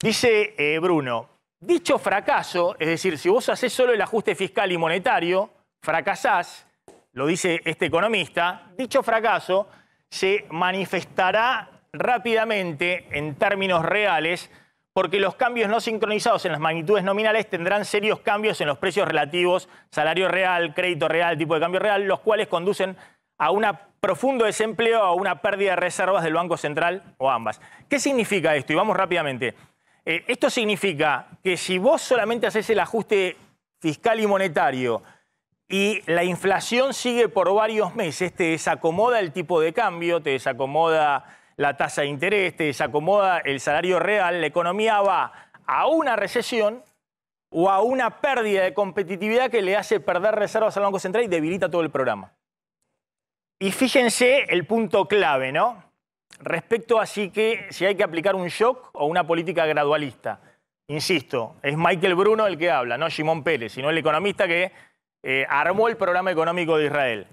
Dice eh, Bruno, dicho fracaso, es decir, si vos haces solo el ajuste fiscal y monetario, fracasás, lo dice este economista, dicho fracaso se manifestará rápidamente en términos reales porque los cambios no sincronizados en las magnitudes nominales tendrán serios cambios en los precios relativos, salario real, crédito real, tipo de cambio real, los cuales conducen a un profundo desempleo, a una pérdida de reservas del Banco Central o ambas. ¿Qué significa esto? Y vamos rápidamente. Eh, esto significa que si vos solamente haces el ajuste fiscal y monetario, y la inflación sigue por varios meses, te desacomoda el tipo de cambio, te desacomoda la tasa de interés, te desacomoda el salario real, la economía va a una recesión o a una pérdida de competitividad que le hace perder reservas al Banco Central y debilita todo el programa. Y fíjense el punto clave, ¿no? Respecto a si, que, si hay que aplicar un shock o una política gradualista. Insisto, es Michael Bruno el que habla, no Simón Pérez, sino el economista que eh, armó el programa económico de Israel.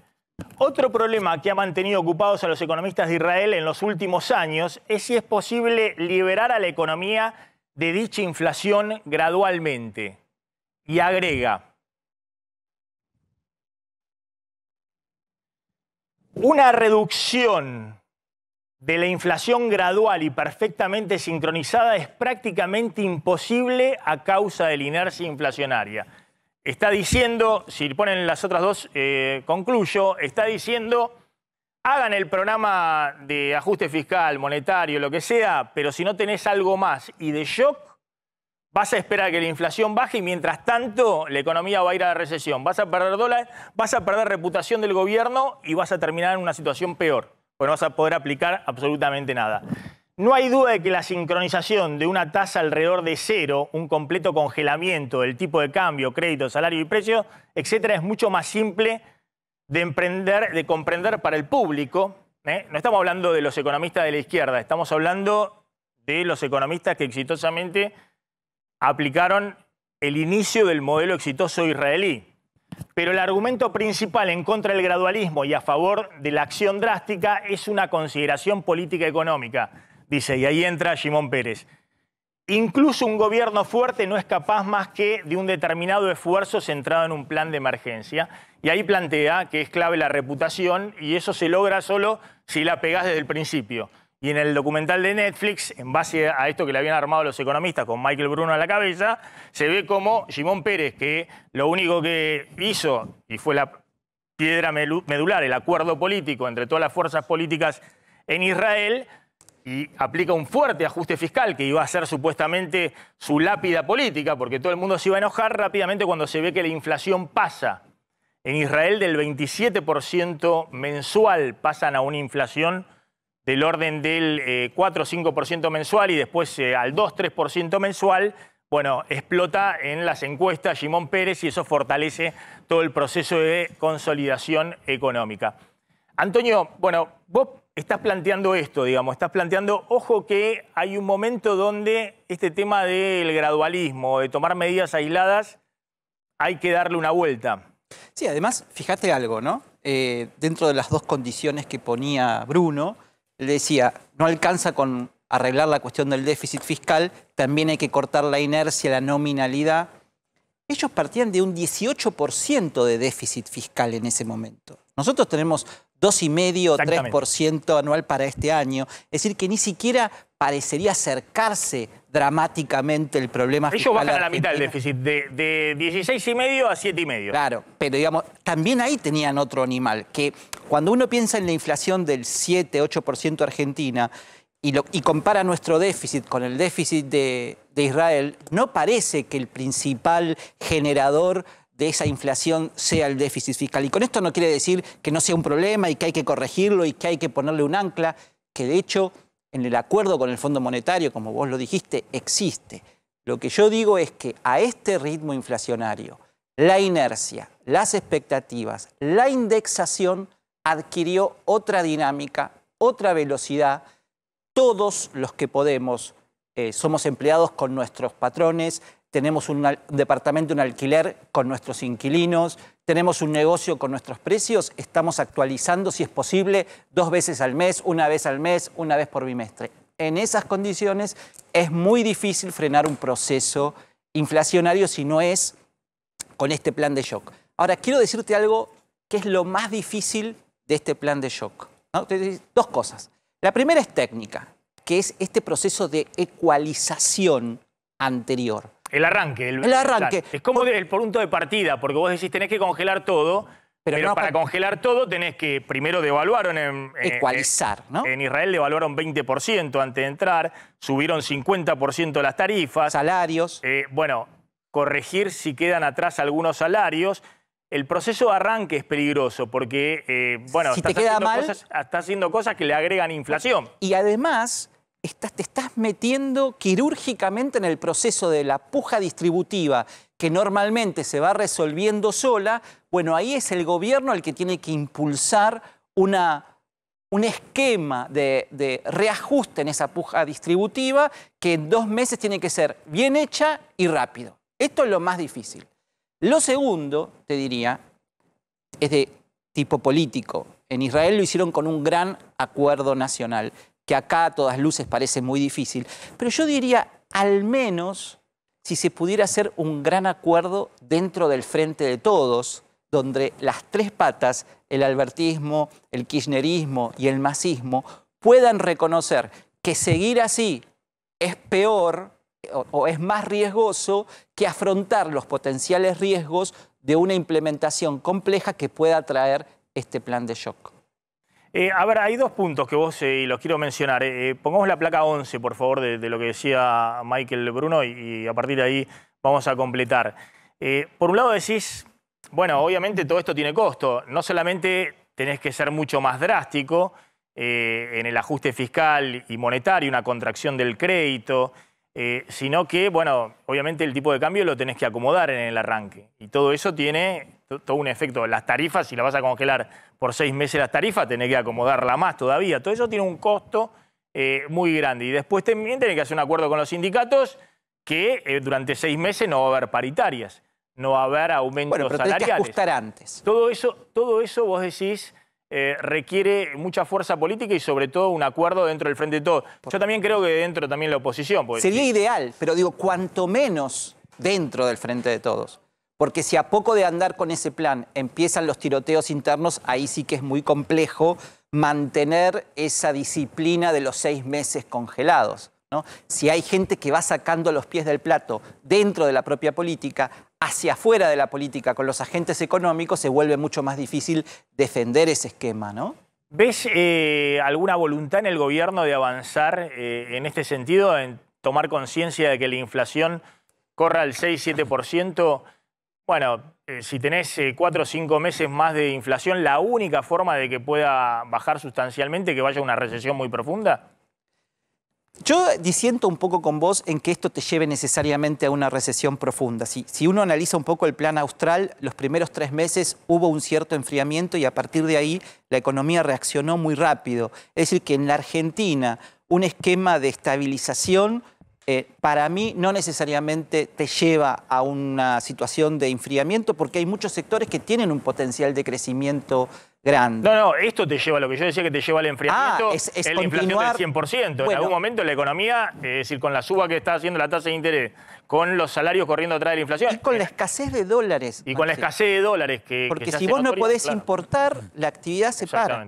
Otro problema que ha mantenido ocupados a los economistas de Israel en los últimos años es si es posible liberar a la economía de dicha inflación gradualmente. Y agrega, una reducción de la inflación gradual y perfectamente sincronizada es prácticamente imposible a causa de la inercia inflacionaria está diciendo, si ponen las otras dos, eh, concluyo, está diciendo, hagan el programa de ajuste fiscal, monetario, lo que sea, pero si no tenés algo más y de shock, vas a esperar que la inflación baje y mientras tanto la economía va a ir a la recesión. Vas a perder dólares, vas a perder reputación del gobierno y vas a terminar en una situación peor, porque no vas a poder aplicar absolutamente nada. No hay duda de que la sincronización de una tasa alrededor de cero, un completo congelamiento del tipo de cambio, crédito, salario y precio, etcétera, es mucho más simple de emprender, de comprender para el público. ¿eh? No estamos hablando de los economistas de la izquierda, estamos hablando de los economistas que exitosamente aplicaron el inicio del modelo exitoso israelí. Pero el argumento principal en contra del gradualismo y a favor de la acción drástica es una consideración política económica Dice, y ahí entra Simón Pérez. Incluso un gobierno fuerte no es capaz más que de un determinado esfuerzo centrado en un plan de emergencia. Y ahí plantea que es clave la reputación y eso se logra solo si la pegas desde el principio. Y en el documental de Netflix, en base a esto que le habían armado los economistas con Michael Bruno a la cabeza, se ve como Simón Pérez, que lo único que hizo, y fue la piedra medular, el acuerdo político entre todas las fuerzas políticas en Israel, y aplica un fuerte ajuste fiscal que iba a ser supuestamente su lápida política, porque todo el mundo se iba a enojar rápidamente cuando se ve que la inflación pasa. En Israel del 27% mensual pasan a una inflación del orden del 4 eh, o 5% mensual y después eh, al 2-3% mensual. Bueno, explota en las encuestas Jimón Pérez y eso fortalece todo el proceso de consolidación económica. Antonio, bueno, vos Estás planteando esto, digamos, estás planteando, ojo que hay un momento donde este tema del gradualismo, de tomar medidas aisladas, hay que darle una vuelta. Sí, además, fíjate algo, ¿no? Eh, dentro de las dos condiciones que ponía Bruno, le decía, no alcanza con arreglar la cuestión del déficit fiscal, también hay que cortar la inercia, la nominalidad. Ellos partían de un 18% de déficit fiscal en ese momento. Nosotros tenemos 2,5 o 3% anual para este año. Es decir, que ni siquiera parecería acercarse dramáticamente el problema Ellos fiscal. Ellos bajan a la mitad el déficit, de, 16,5 a 7,5. Claro, pero digamos, también ahí tenían otro animal, que cuando uno piensa en la inflación del 7, 8% argentina y, y compara nuestro déficit con el déficit de Israel, no parece que el principal generador de esa inflación sea el déficit fiscal. Y con esto no quiere decir que no sea un problema y que hay que corregirlo y que hay que ponerle un ancla, que de hecho en el acuerdo con el Fondo Monetario, como vos lo dijiste, existe. Lo que yo digo es que a este ritmo inflacionario, la inercia, las expectativas, la indexación adquirió otra dinámica, otra velocidad. Todos los que podemos eh, somos empleados con nuestros patrones, tenemos un, departamento un alquiler con nuestros inquilinos, tenemos un negocio con nuestros precios, estamos actualizando, si es posible, dos veces al mes, una vez al mes, una vez por bimestre. En esas condiciones es muy difícil frenar un proceso inflacionario si no es con este plan de shock. Ahora, quiero decirte algo que es lo más difícil de este plan de shock. Dos cosas. La primera es técnica, que es este proceso de ecualización anterior. El arranque. El, arranque. Es como el punto de partida, porque vos decís tenés que congelar todo, pero, para congelar todo tenés que, primero devaluar... en... Ecualizar, en, ¿no? En Israel devaluaron 20% antes de entrar, subieron 50% las tarifas. Salarios. Eh, bueno, corregir si quedan atrás algunos salarios. El proceso de arranque es peligroso porque, eh, bueno, si te queda mal, estás haciendo cosas que le agregan inflación. Y además te estás metiendo quirúrgicamente en el proceso de la puja distributiva que normalmente se va resolviendo sola, bueno, ahí es el gobierno el que tiene que impulsar un esquema de reajuste en esa puja distributiva que en dos meses tiene que ser bien hecha y rápido. Esto es lo más difícil. Lo segundo, te diría, es de tipo político. En Israel lo hicieron con un gran acuerdo nacional que acá a todas luces parece muy difícil, pero yo diría al menos si se pudiera hacer un gran acuerdo dentro del frente de todos, donde las tres patas, el albertismo, el kirchnerismo y el masismo, puedan reconocer que seguir así es peor o es más riesgoso que afrontar los potenciales riesgos de una implementación compleja que pueda traer este plan de shock. Eh, a ver, hay dos puntos que vos, eh, y los quiero mencionar. Eh, pongamos la placa 11, por favor, de, lo que decía Michael Bruno y, a partir de ahí vamos a completar. por un lado decís, bueno, obviamente todo esto tiene costo. No solamente tenés que ser mucho más drástico en el ajuste fiscal y monetario, una contracción del crédito, eh, sino que, bueno, obviamente el tipo de cambio lo tenés que acomodar en el arranque. Y todo eso tiene todo un efecto. Las tarifas, si la vas a congelar por seis meses las tarifas, tenés que acomodarla más todavía. Todo eso tiene un costo eh, muy grande. Y después también tenés que hacer un acuerdo con los sindicatos que eh, durante seis meses no va a haber paritarias, no va a haber aumentos bueno, pero salariales. Que ajustar antes. Todo eso, todo eso vos decís eh, requiere mucha fuerza política y sobre todo un acuerdo dentro del Frente de Todos. Yo también creo que dentro también la oposición. Sería ideal, pero digo, cuanto menos dentro del Frente de Todos. Porque si a poco de andar con ese plan empiezan los tiroteos internos, ahí sí que es muy complejo mantener esa disciplina de los seis meses congelados. Si hay gente que va sacando los pies del plato dentro de la propia política, hacia afuera de la política, con los agentes económicos, se vuelve mucho más difícil defender ese esquema, ¿no? ¿Ves eh, alguna voluntad en el gobierno de avanzar eh, en este sentido, en tomar conciencia de que la inflación corra al 6-7%? Bueno, eh, si tenés cuatro o cinco meses más de inflación, la única forma de que pueda bajar sustancialmente, que vaya una recesión muy profunda. Yo disiento un poco con vos en que esto te lleve necesariamente a una recesión profunda. Si, si, uno analiza un poco el plan austral, los primeros tres meses hubo un cierto enfriamiento y a partir de ahí la economía reaccionó muy rápido. Es decir, que en la Argentina un esquema de estabilización eh, para mí no necesariamente te lleva a una situación de enfriamiento porque hay muchos sectores que tienen un potencial de crecimiento grande. No, no, esto te lleva a lo que yo decía que te lleva al enfriamiento, ah, es, el inflación del 100%. en algún momento la economía, eh, es decir, con la suba que está haciendo la tasa de interés, con los salarios corriendo atrás de la inflación. Y con la eh, escasez de dólares. Y con la escasez de dólares que... Porque si vos no podés importar, la actividad se para.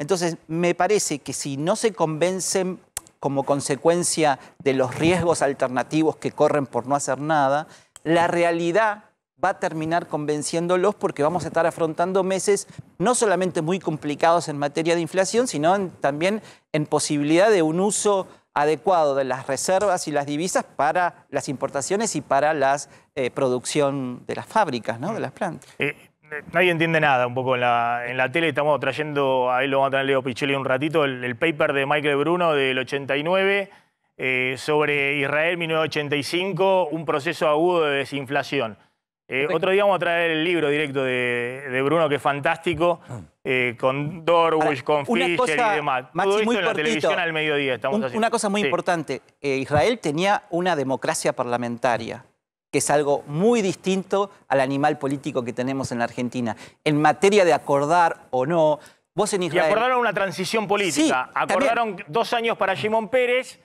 Entonces, me parece que si no se convencen como consecuencia de los riesgos alternativos que corren por no hacer nada, la realidad va a terminar convenciéndolos porque vamos a estar afrontando meses no solamente muy complicados en materia de inflación, sino también en posibilidad de un uso adecuado de las reservas y las divisas para las importaciones y para la eh, producción de las fábricas, ¿no? de las plantas. Eh, Nadie entiende nada un poco en la, tele. Estamos trayendo, ahí lo vamos a tener Leo Pichelli un ratito, el, paper de Michael Bruno del 89 eh, sobre Israel 1985, un proceso agudo de desinflación. Eh, otro día vamos a traer el libro directo de, Bruno, que es fantástico, ah. eh, con Dorwich, con Fischer y demás. Todo en la televisión al mediodía estamos Una cosa muy importante, Israel tenía una democracia parlamentaria que es algo muy distinto al animal político que tenemos en la Argentina. En materia de acordar o no, vos en Israel... Y acordaron una transición política. acordaron dos años para Simón Pérez,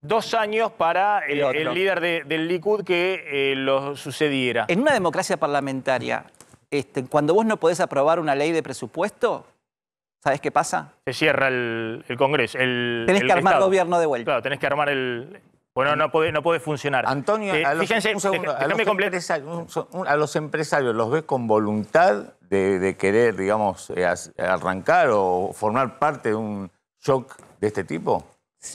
dos años para el, líder del Likud que eh, lo sucediera. En una democracia parlamentaria, este, cuando vos no podés aprobar una ley de presupuesto, ¿sabés qué pasa? Se cierra el, Congreso. tenés que armar gobierno de vuelta. Claro, tenés que armar el, bueno, no puede, no puede funcionar. Antonio, eh, a los, fíjense, un segundo, eh, a, los empresarios, a los empresarios, ¿los ves con voluntad de, querer, digamos, eh, arrancar o formar parte de un shock de este tipo?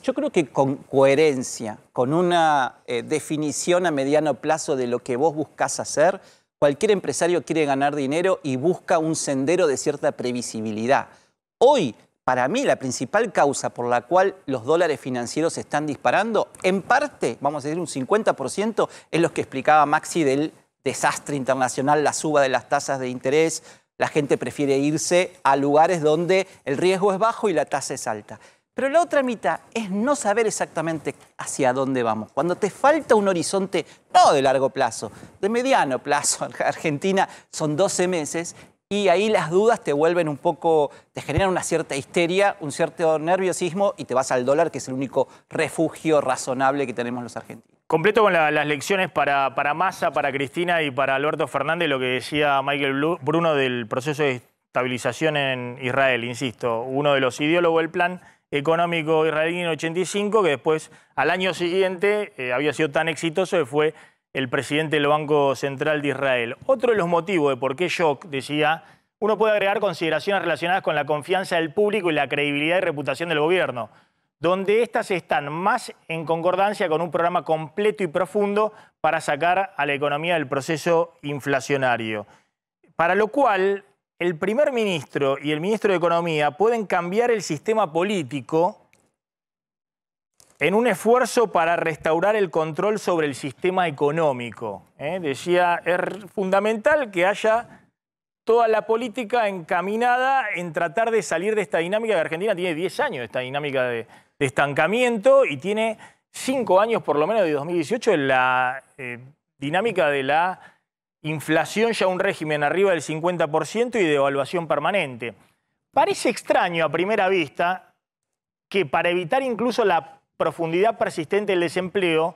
Yo creo que con coherencia, con una definición a mediano plazo de lo que vos buscas hacer, cualquier empresario quiere ganar dinero y busca un sendero de cierta previsibilidad. Hoy para mí la principal causa por la cual los dólares financieros se están disparando, en parte, vamos a decir un 50%, es lo que explicaba Maxi del desastre internacional, la suba de las tasas de interés, la gente prefiere irse a lugares donde el riesgo es bajo y la tasa es alta. Pero la otra mitad es no saber exactamente hacia dónde vamos. Cuando te falta un horizonte, no de largo plazo, de mediano plazo, Argentina son 12 meses, y ahí las dudas te vuelven un poco, te generan una cierta histeria, un cierto nerviosismo y te vas al dólar, que es el único refugio razonable que tenemos los argentinos. Completo con las lecciones para, para Massa, para Cristina y para Alberto Fernández, lo que decía Michael Bruno del proceso de estabilización en Israel, insisto, uno de los ideólogos del plan económico israelí en 85, que después al año siguiente eh, había sido tan exitoso que fue el presidente del Banco Central de Israel. Otro de los motivos de por qué Shock decía, uno puede agregar consideraciones relacionadas con la confianza del público y la credibilidad y reputación del gobierno, donde estas están más en concordancia con un programa completo y profundo para sacar a la economía del proceso inflacionario. Para lo cual, el primer ministro y el ministro de Economía pueden cambiar el sistema político en un esfuerzo para restaurar el control sobre el sistema económico. ¿eh? Decía, es fundamental que haya toda la política encaminada en tratar de salir de esta dinámica que Argentina tiene 10 años, de esta dinámica de, estancamiento y tiene 5 años por lo menos de 2018 en la eh, dinámica de la inflación ya un régimen arriba del 50% y devaluación permanente. Parece extraño a primera vista que para evitar incluso la profundidad persistente del desempleo,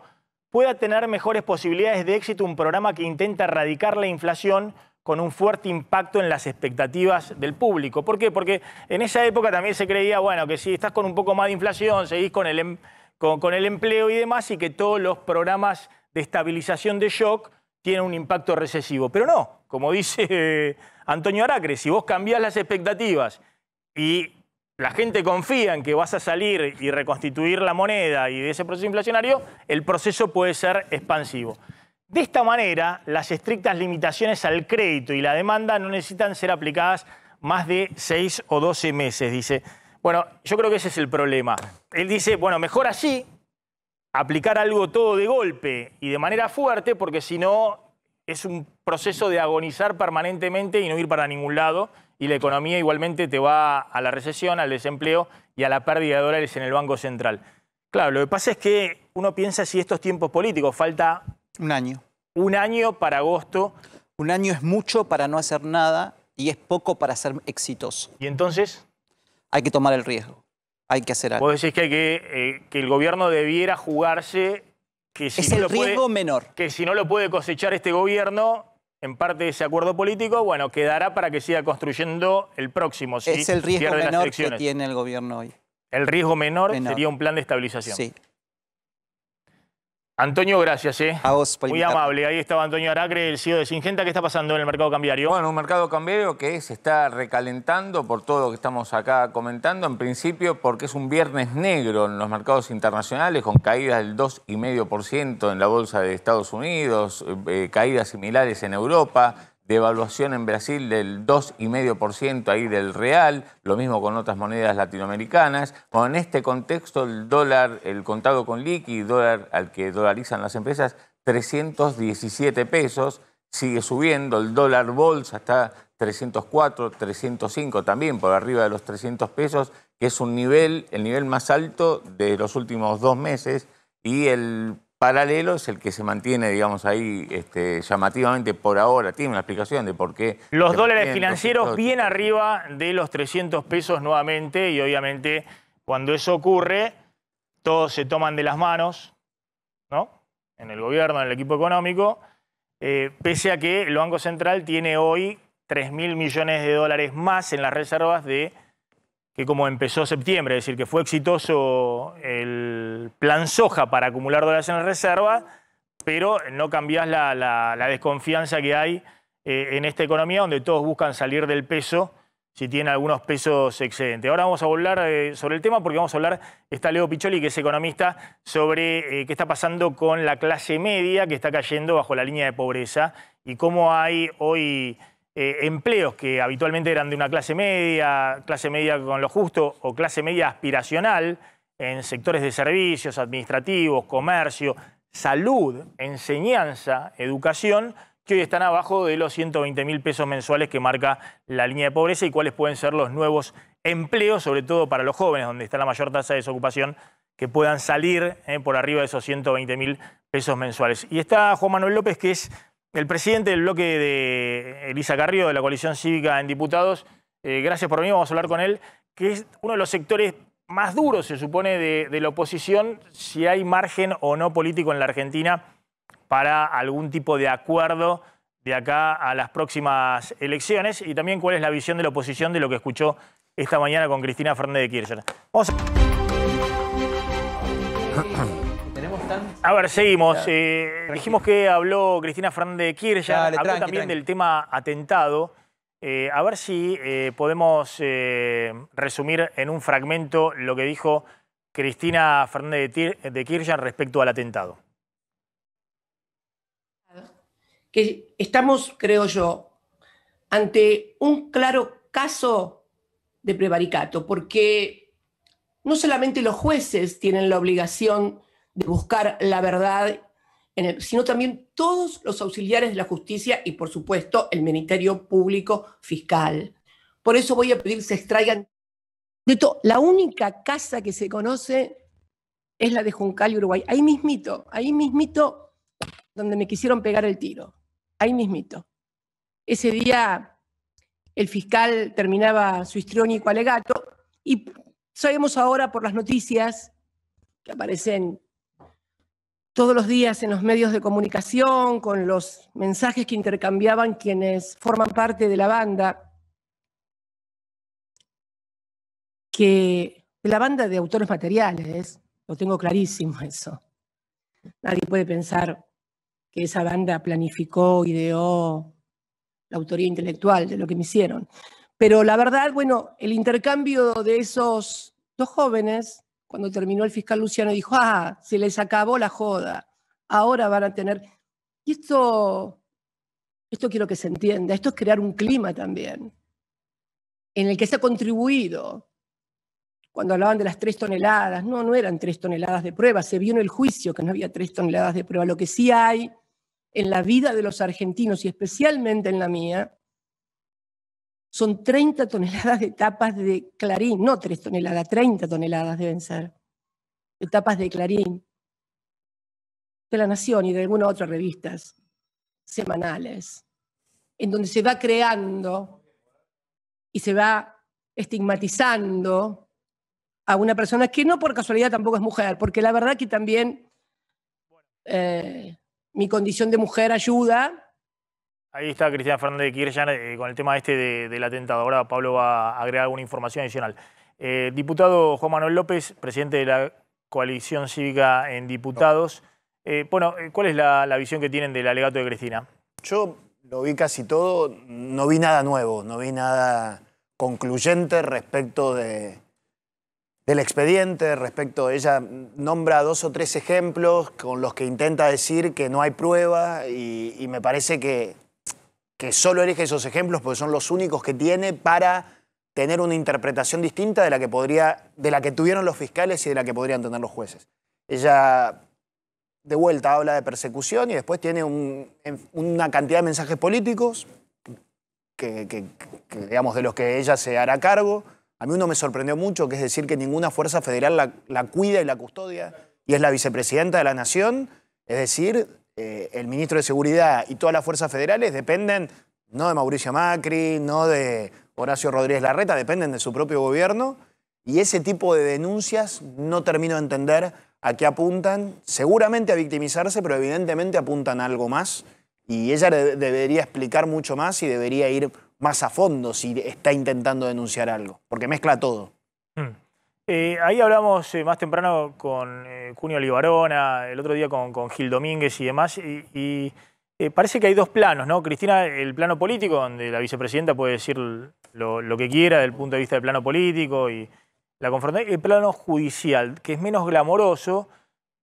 pueda tener mejores posibilidades de éxito un programa que intenta erradicar la inflación con un fuerte impacto en las expectativas del público. ¿Por qué? Porque en esa época también se creía, bueno, que si estás con un poco más de inflación, seguís con el, em, con, el empleo y demás, y que todos los programas de estabilización de shock tienen un impacto recesivo. Pero no, como dice eh, Antonio Aracre, si vos cambiás las expectativas y la gente confía en que vas a salir y reconstituir la moneda y de ese proceso inflacionario, el proceso puede ser expansivo. De esta manera, las estrictas limitaciones al crédito y la demanda no necesitan ser aplicadas más de 6 o 12 meses, dice. Bueno, yo creo que ese es el problema. Él dice, bueno, mejor así, aplicar algo todo de golpe y de manera fuerte, porque si no es un proceso de agonizar permanentemente y no ir para ningún lado y la economía igualmente te va a la recesión, al desempleo y a la pérdida de dólares en el Banco Central. Claro, lo que pasa es que uno piensa si estos tiempos políticos falta... Un año. Un año para agosto. Un año es mucho para no hacer nada y es poco para ser exitoso. ¿Y entonces? Hay que tomar el riesgo, hay que hacer algo. Vos decís que, hay que, eh, el gobierno debiera jugarse... es el riesgo menor. Que si no lo puede cosechar este gobierno, en parte ese acuerdo político, bueno, quedará para que siga construyendo el próximo. es el riesgo menor que tiene el gobierno hoy. El riesgo menor, sería un plan de estabilización. Antonio, gracias. Eh. Muy amable. Ahí estaba Antonio Aracre, el CEO de Singenta. ¿Qué está pasando en el mercado cambiario? Bueno, un mercado cambiario que se está recalentando por todo lo que estamos acá comentando. En principio, porque es un viernes negro en los mercados internacionales, con caídas del 2,5% en la bolsa de Estados Unidos, eh, eh, caídas similares en Europa devaluación en Brasil del 2,5% ahí del real, lo mismo con otras monedas latinoamericanas. en este contexto el dólar, el contado con líquido, dólar al que dolarizan las empresas, 317 pesos, sigue subiendo, el dólar bolsa está 304, 305 también por arriba de los 300 pesos, que es un nivel, el nivel más alto de los últimos dos meses y el paralelo es el que se mantiene, digamos, ahí este, llamativamente por ahora. Tiene una explicación de por qué. Los dólares financieros bien arriba de los 300 pesos nuevamente y obviamente cuando eso ocurre, todos se toman de las manos, ¿no? En el gobierno, en el equipo económico, eh, pese a que el Banco Central tiene hoy 3.000 mil millones de dólares más en las reservas de que como empezó septiembre, es decir, que fue exitoso el plan soja para acumular dólares en reserva, pero no cambias la, desconfianza que hay eh, en esta economía donde todos buscan salir del peso si tiene algunos pesos excedentes. Ahora vamos a hablar eh, sobre el tema porque vamos a hablar, está Leo Picholi, que es economista, sobre eh, qué está pasando con la clase media que está cayendo bajo la línea de pobreza y cómo hay hoy... Eh, empleos que habitualmente eran de una clase media, clase media con lo justo o clase media aspiracional en sectores de servicios, administrativos, comercio, salud, enseñanza, educación, que hoy están abajo de los 120 mil pesos mensuales que marca la línea de pobreza y cuáles pueden ser los nuevos empleos, sobre todo para los jóvenes, donde está la mayor tasa de desocupación, que puedan salir eh, por arriba de esos 120 mil pesos mensuales. Y está Juan Manuel López, que es el presidente del bloque de Elisa Carrillo, de la coalición cívica en diputados, eh, gracias por venir, vamos a hablar con él, que es uno de los sectores más duros, se supone, de, la oposición, si hay margen o no político en la Argentina para algún tipo de acuerdo de acá a las próximas elecciones y también cuál es la visión de la oposición de lo que escuchó esta mañana con Cristina Fernández de Kirchner. Vamos A ver, seguimos. Eh, dijimos que habló Cristina Fernández de Kirchner, habló también del tema atentado. Eh, a ver si eh, podemos resumir en un fragmento lo que dijo Cristina Fernández de Kirchner respecto al atentado. Que estamos, creo yo, ante un claro caso de prevaricato, porque no solamente los jueces tienen la obligación de buscar la verdad, sino también todos los auxiliares de la justicia y, por supuesto, el Ministerio Público Fiscal. Por eso voy a pedir que se extraigan de todo. La única casa que se conoce es la de Juncal, Uruguay. Ahí mismito, ahí mismito donde me quisieron pegar el tiro. Ahí mismito. Ese día el fiscal terminaba su histriónico alegato y sabemos ahora por las noticias que aparecen todos los días en los medios de comunicación, con los mensajes que intercambiaban quienes forman parte de la banda, que la banda de autores materiales, lo tengo clarísimo eso. Nadie puede pensar que esa banda planificó, ideó la autoría intelectual de lo que me hicieron. Pero la verdad, bueno, el intercambio de esos dos jóvenes cuando terminó el fiscal Luciano, dijo, ah, se les acabó la joda, ahora van a tener... Y esto, esto quiero que se entienda, esto es crear un clima también, en el que se ha contribuido. Cuando hablaban de las tres toneladas, no, no eran tres toneladas de prueba, se vio en el juicio que no había tres toneladas de prueba. Lo que sí hay en la vida de los argentinos y especialmente en la mía, son 30 toneladas de tapas de clarín, no 3 toneladas, 30 toneladas deben ser, de tapas de clarín, de la Nación y de algunas otras revistas semanales, en donde se va creando y se va estigmatizando a una persona que no por casualidad tampoco es mujer, porque la verdad que también eh, mi condición de mujer ayuda Ahí está Cristina Fernández de Kirchner eh, con el tema este del atentado. Ahora Pablo va a agregar alguna información adicional. Eh, diputado Juan Manuel López, presidente de la coalición cívica en diputados. Eh, bueno, ¿cuál es la, visión que tienen del alegato de Cristina? Yo lo vi casi todo, no vi nada nuevo, no vi nada concluyente respecto del expediente, respecto ella. Nombra dos o tres ejemplos con los que intenta decir que no hay prueba y me parece que que solo elige esos ejemplos porque son los únicos que tiene para tener una interpretación distinta de la que, podría, de la que tuvieron los fiscales y de la que podrían tener los jueces. Ella, de vuelta, habla de persecución y después tiene una cantidad de mensajes políticos, que, digamos, de los que ella se hará cargo. A mí uno me sorprendió mucho, que es decir que ninguna fuerza federal la, la cuida y la custodia, y es la vicepresidenta de la Nación. Es decir, eh, el ministro de Seguridad y todas las fuerzas federales dependen no de Mauricio Macri, no de Horacio Rodríguez Larreta, dependen de su propio gobierno. Y ese tipo de denuncias no termino de entender a qué apuntan. Seguramente a victimizarse, pero evidentemente apuntan a algo más. Y ella debería explicar mucho más y debería ir más a fondo si está intentando denunciar algo, porque mezcla todo. Eh, ahí hablamos eh, más temprano con eh, Junio Cunio Libarona, el otro día con, Gil Domínguez y demás, y, parece que hay dos planos, ¿no? Cristina, el plano político, donde la vicepresidenta puede decir lo, que quiera desde el punto de vista del plano político y la confrontación, el plano judicial, que es menos glamoroso,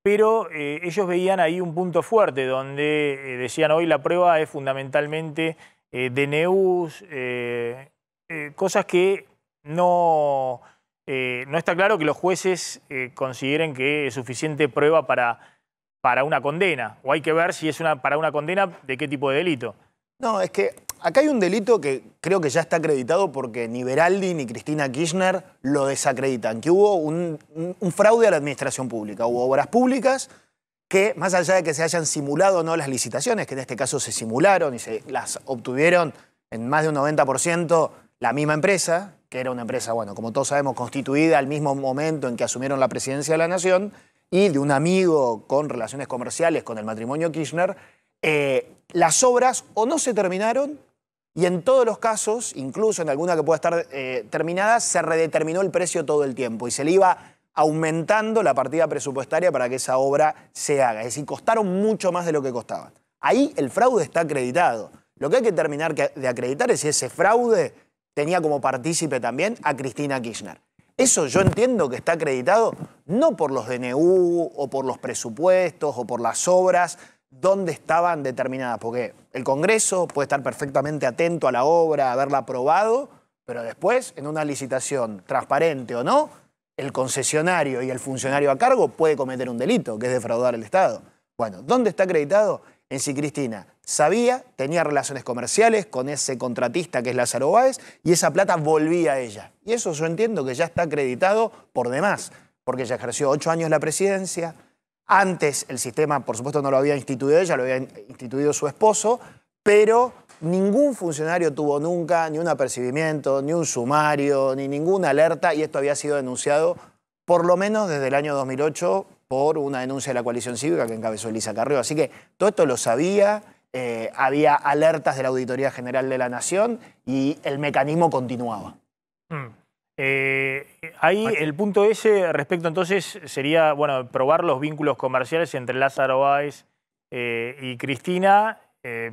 pero ellos veían ahí un punto fuerte, donde decían hoy la prueba es fundamentalmente de NEUS, cosas que no eh, no está claro que los jueces eh, consideren que es suficiente prueba para, para una condena. O hay que ver si es una, para una condena de qué tipo de delito. No, es que acá hay un delito que creo que ya está acreditado porque ni Beraldi ni Cristina Kirchner lo desacreditan, que hubo un, un fraude a la administración pública, hubo obras públicas que más allá de que se hayan simulado o no las licitaciones, que en este caso se simularon y se las obtuvieron en más de un 90% la misma empresa, que era una empresa, bueno, como todos sabemos, constituida al mismo momento en que asumieron la presidencia de la Nación, y de un amigo con relaciones comerciales con el matrimonio Kirchner, eh, las obras o no se terminaron y en todos los casos, incluso en alguna que pueda estar eh, terminada, se redeterminó el precio todo el tiempo y se le iba aumentando la partida presupuestaria para que esa obra se haga. Es decir, costaron mucho más de lo que costaban. Ahí el fraude está acreditado. Lo que hay que terminar de acreditar es si ese fraude tenía como partícipe también a Cristina Kirchner. Eso yo entiendo que está acreditado no por los DNU o por los presupuestos o por las obras donde estaban determinadas, porque el Congreso puede estar perfectamente atento a la obra, haberla aprobado, pero después, en una licitación transparente o no, el concesionario y el funcionario a cargo puede cometer un delito, que es defraudar al Estado. Bueno, ¿dónde está acreditado? en sí, Cristina sabía, tenía relaciones comerciales con ese contratista que es Lázaro Báez y esa plata volvía a ella. Y eso yo entiendo que ya está acreditado por demás, porque ella ejerció ocho años la presidencia. Antes el sistema, por supuesto, no lo había instituido ella, lo había instituido su esposo, pero ningún funcionario tuvo nunca ni un apercibimiento, ni un sumario, ni ninguna alerta, y esto había sido denunciado por lo menos desde el año 2008 por una denuncia de la coalición cívica que encabezó Elisa Carrió. Así que todo esto lo sabía, eh, había alertas de la Auditoría General de la Nación y el mecanismo continuaba. Mm. Eh, ahí el punto ese respecto entonces sería, bueno, probar los vínculos comerciales entre Lázaro Báez eh, y Cristina,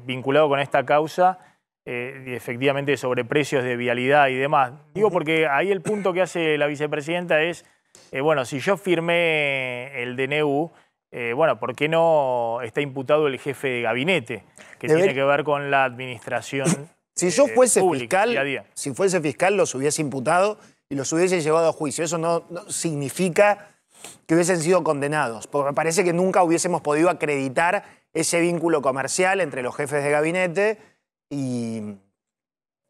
vinculado con esta causa, efectivamente sobre precios de vialidad y demás. Digo porque ahí el punto que hace la vicepresidenta es eh, bueno, si yo firmé el DNU, eh, bueno, ¿por qué no está imputado el jefe de gabinete? Que tiene que ver con la administración. si yo eh, fuese fiscal, si fuese fiscal, los hubiese imputado y los hubiese llevado a juicio. Eso no, significa que hubiesen sido condenados, porque me parece que nunca hubiésemos podido acreditar ese vínculo comercial entre los jefes de gabinete y,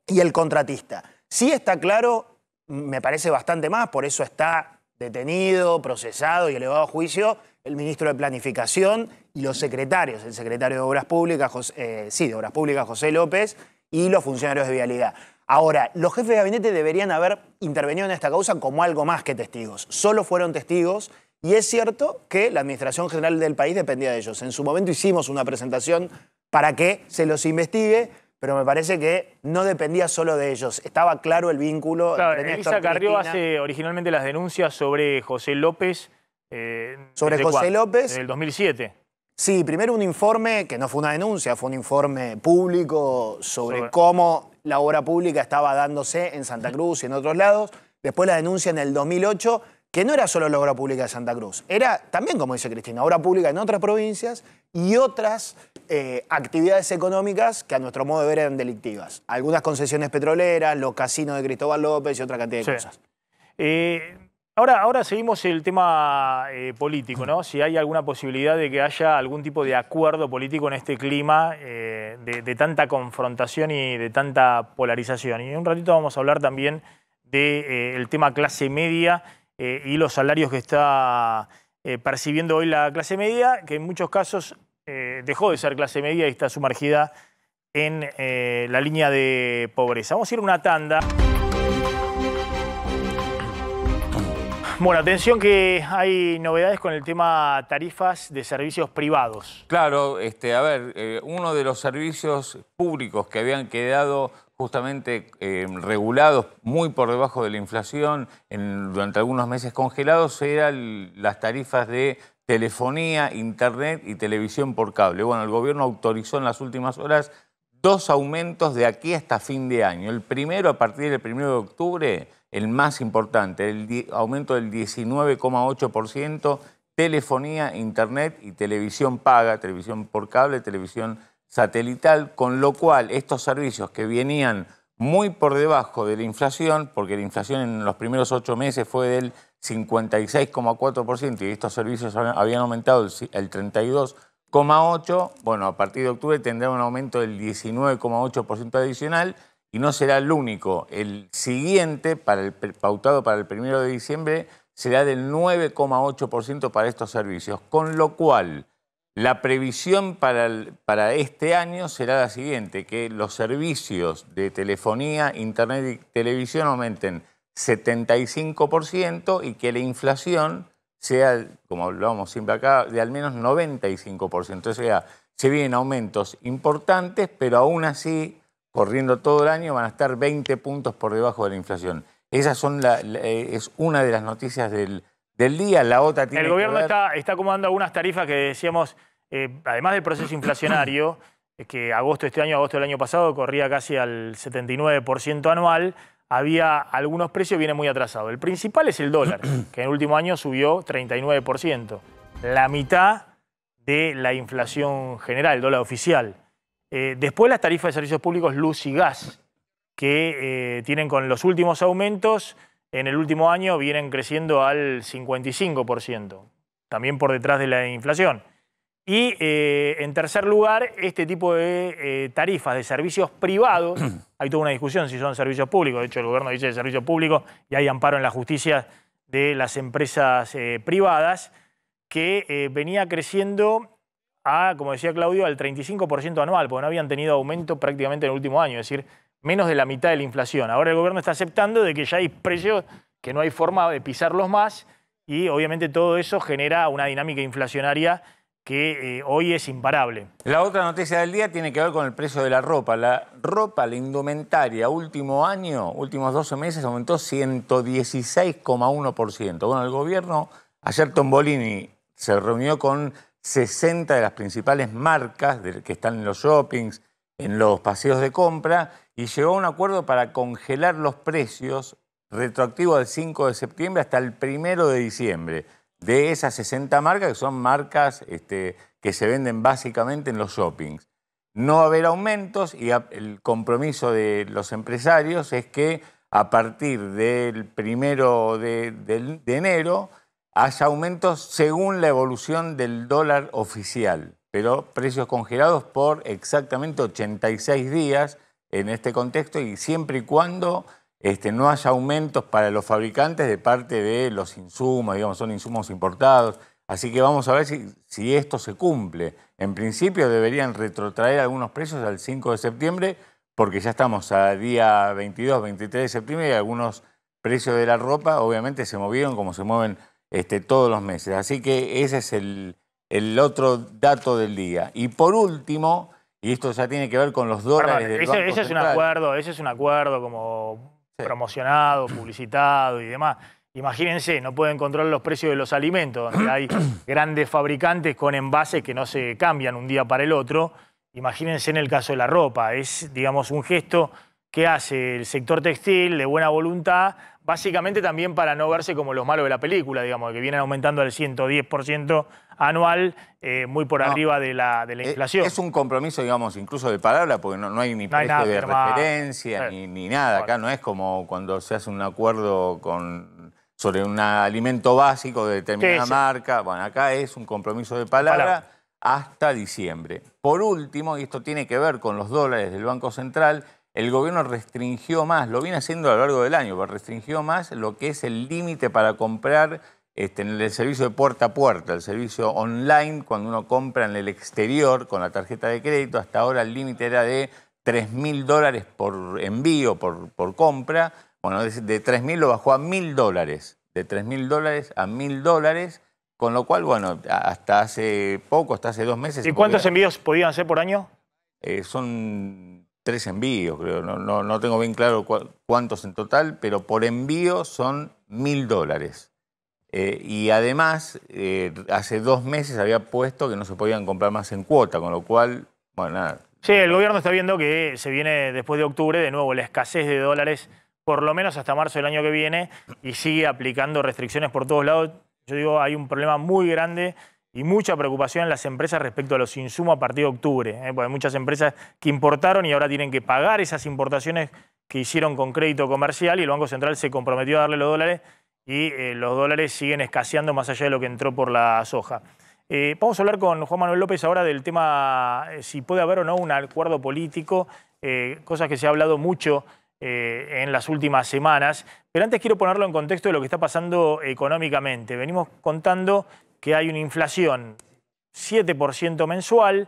y el contratista. Sí está claro, me parece bastante más, por eso está detenido, procesado y elevado a juicio el ministro de Planificación y los secretarios, el secretario de Obras Públicas, José, eh, sí, de Obras Públicas, José López, y los funcionarios de Vialidad. Ahora, los jefes de gabinete deberían haber intervenido en esta causa como algo más que testigos. Solo fueron testigos y es cierto que la Administración General del país dependía de ellos. En su momento hicimos una presentación para que se los investigue pero me parece que no dependía solo de ellos. Estaba claro el vínculo. Elisa Carrió hace originalmente las denuncias sobre José López. Eh, sobre José López. En el 2007. Sí, primero un informe, que no fue una denuncia, fue un informe público sobre, cómo la obra pública estaba dándose en Santa Cruz y en otros lados. Después la denuncia en el 2008 que no era solo la obra pública de Santa Cruz, era también, como dice Cristina, obra pública en otras provincias y otras eh, actividades económicas que a nuestro modo de ver eran delictivas. Algunas concesiones petroleras, los casinos de Cristóbal López y otra cantidad de cosas. Eh, ahora, ahora seguimos el tema eh, político, ¿no? Si hay alguna posibilidad de que haya algún tipo de acuerdo político en este clima de, tanta confrontación y de tanta polarización. Y en un ratito vamos a hablar también del tema clase media eh, y los salarios que está eh, percibiendo hoy la clase media, que en muchos casos eh, dejó de ser clase media y está sumergida en la línea de pobreza. Vamos a ir a una tanda. Bueno, atención que hay novedades con el tema tarifas de servicios privados. Claro, este, a ver, uno de los servicios públicos que habían quedado justamente eh, regulados muy por debajo de la inflación, durante algunos meses congelados, eran las tarifas de telefonía, internet y televisión por cable. Bueno, el gobierno autorizó en las últimas horas dos aumentos de aquí hasta fin de año. El primero a partir del 1 de octubre, el más importante, el aumento del 19,8%, telefonía, internet y televisión paga, televisión por cable, televisión satelital, con lo cual estos servicios que venían muy por debajo de la inflación, porque la inflación en los primeros ocho meses fue del 56,4% y estos servicios habían aumentado el 32,8%, bueno, a partir de octubre tendrá un aumento del 19,8% adicional y no será el único. El siguiente, para el, pautado para el primero de diciembre, será del 9,8% para estos servicios, con lo cual la previsión para, para, este año será la siguiente, que los servicios de telefonía, internet y televisión aumenten 75% y que la inflación sea, como hablábamos siempre acá, de al menos 95%. O sea, se vienen aumentos importantes, pero aún así, corriendo todo el año, van a estar 20 puntos por debajo de la inflación. Esas son eh, es una de las noticias del, del día, la otra tiene El gobierno está, está acomodando algunas tarifas que decíamos eh, además del proceso inflacionario, que agosto de este año, agosto del año pasado, corría casi al 79% anual, había algunos precios viene vienen muy atrasados. El principal es el dólar, que en el último año subió 39%, la mitad de la inflación general, el dólar oficial. Eh, después las tarifas de servicios públicos, luz y gas, que eh, tienen con los últimos aumentos, en el último año vienen creciendo al 55%, también por detrás de la inflación. Y eh, en tercer lugar, este tipo de eh, tarifas de servicios privados, hay toda una discusión si son servicios públicos, de hecho el gobierno dice de servicios públicos y hay amparo en la justicia de las empresas eh, privadas, que venía creciendo a, como decía Claudio, al 35% anual, porque no habían tenido aumento prácticamente en el último año, es decir, menos de la mitad de la inflación. Ahora el gobierno está aceptando de que ya hay precios que no hay forma de pisarlos más y obviamente todo eso genera una dinámica inflacionaria que eh, hoy es imparable. La otra noticia del día tiene que ver con el precio de la ropa. La ropa, la indumentaria, último año, últimos 12 meses, aumentó 116,1%. Bueno, el gobierno, ayer Tombolini se reunió con 60 de las principales marcas que están en los shoppings, en los paseos de compra, y llegó a un acuerdo para congelar los precios retroactivos... del 5 de septiembre hasta el 1 de diciembre de esas 60 marcas, que son marcas este, que se venden básicamente en los shoppings. No haber aumentos y el compromiso de los empresarios es que a partir del primero de, de enero haya aumentos según la evolución del dólar oficial, pero precios congelados por exactamente 86 días en este contexto y siempre y cuando este, no haya aumentos para los fabricantes de parte de los insumos, digamos, son insumos importados. Así que vamos a ver si, esto se cumple. En principio deberían retrotraer algunos precios al 5 de septiembre, porque ya estamos a día 22, 23 de septiembre y algunos precios de la ropa obviamente se movieron como se mueven este, todos los meses. Así que ese es el, otro dato del día. Y por último, y esto ya tiene que ver con los dólares de del es un acuerdo, ese es un acuerdo como promocionado, publicitado y demás. Imagínense, no pueden controlar los precios de los alimentos, donde hay grandes fabricantes con envases que no se cambian un día para el otro. Imagínense en el caso de la ropa, es, digamos, un gesto ¿Qué hace el sector textil de buena voluntad, básicamente también para no verse como los malos de la película, digamos, que vienen aumentando al 110% anual, eh, muy por arriba de la, eh, inflación. Es un compromiso, digamos, incluso de palabra, porque no, hay ni precio de referencia eh, ni, nada. Acá no es como cuando se hace un acuerdo sobre un alimento básico de determinada marca. Bueno, acá es un compromiso de palabra hasta diciembre. Por último, y esto tiene que ver con los dólares del Banco Central, el gobierno restringió más, lo viene haciendo a lo largo del año, pero restringió más lo que es el límite para comprar este, en el servicio de puerta a puerta, el servicio online, cuando uno compra en el exterior con la tarjeta de crédito, hasta ahora el límite era de 3.000 dólares por envío, por, compra. Bueno, de, de lo bajó a mil dólares, de 3.000 dólares a mil dólares, con lo cual, bueno, hasta hace poco, hasta hace dos meses. ¿Y cuántos envíos podían hacer por año? Eh, son tres envíos, creo. No, tengo bien claro cuántos en total, pero por envío son mil dólares. Eh, y además, eh, hace dos meses había puesto que no se podían comprar más en cuota, con lo cual, bueno, nada. Sí, el gobierno está viendo que se viene después de octubre de nuevo la escasez de dólares, por lo menos hasta marzo del año que viene, y sigue aplicando restricciones por todos lados. Yo digo, hay un problema muy grande y mucha preocupación en las empresas respecto a los insumos a partir de octubre, ¿eh? hay muchas empresas que importaron y ahora tienen que pagar esas importaciones que hicieron con crédito comercial y el Banco Central se comprometió a darle los dólares y eh, los dólares siguen escaseando más allá de lo que entró por la soja. Eh, vamos a hablar con Juan Manuel López ahora del tema si puede haber o no un acuerdo político, cosas que se ha hablado mucho en las últimas semanas. Pero antes quiero ponerlo en contexto de lo que está pasando económicamente. Venimos contando que hay una inflación 7% mensual,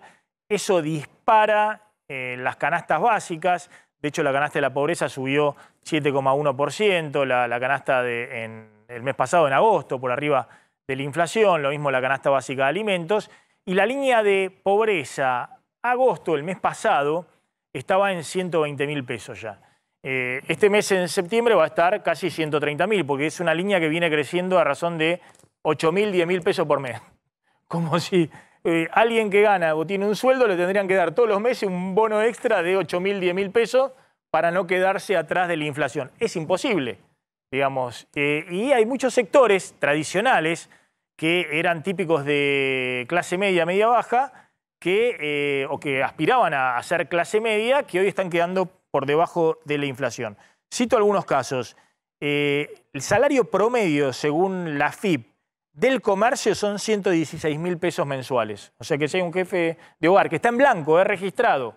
eso dispara eh, las canastas básicas. De hecho, la canasta de la pobreza subió 7,1%, la, canasta de, el mes pasado, en agosto, por arriba de la inflación, lo mismo la canasta básica de alimentos. Y la línea de pobreza, agosto, el mes pasado, estaba en 120 mil pesos ya. Eh, este mes en septiembre va a estar casi 130 mil, porque es una línea que viene creciendo a razón de 8.000, mil, mil pesos por mes. Como si eh, alguien que gana o tiene un sueldo le tendrían que dar todos los meses un bono extra de 8 mil, mil pesos para no quedarse atrás de la inflación. Es imposible, digamos. Eh, y hay muchos sectores tradicionales que eran típicos de clase media, media baja, que, eh, o que aspiraban a, ser clase media, que hoy están quedando por debajo de la inflación. Cito algunos casos. el salario promedio, según la FIP, del comercio son 116 mil pesos mensuales. O sea que si hay un jefe de hogar que está en blanco, es registrado,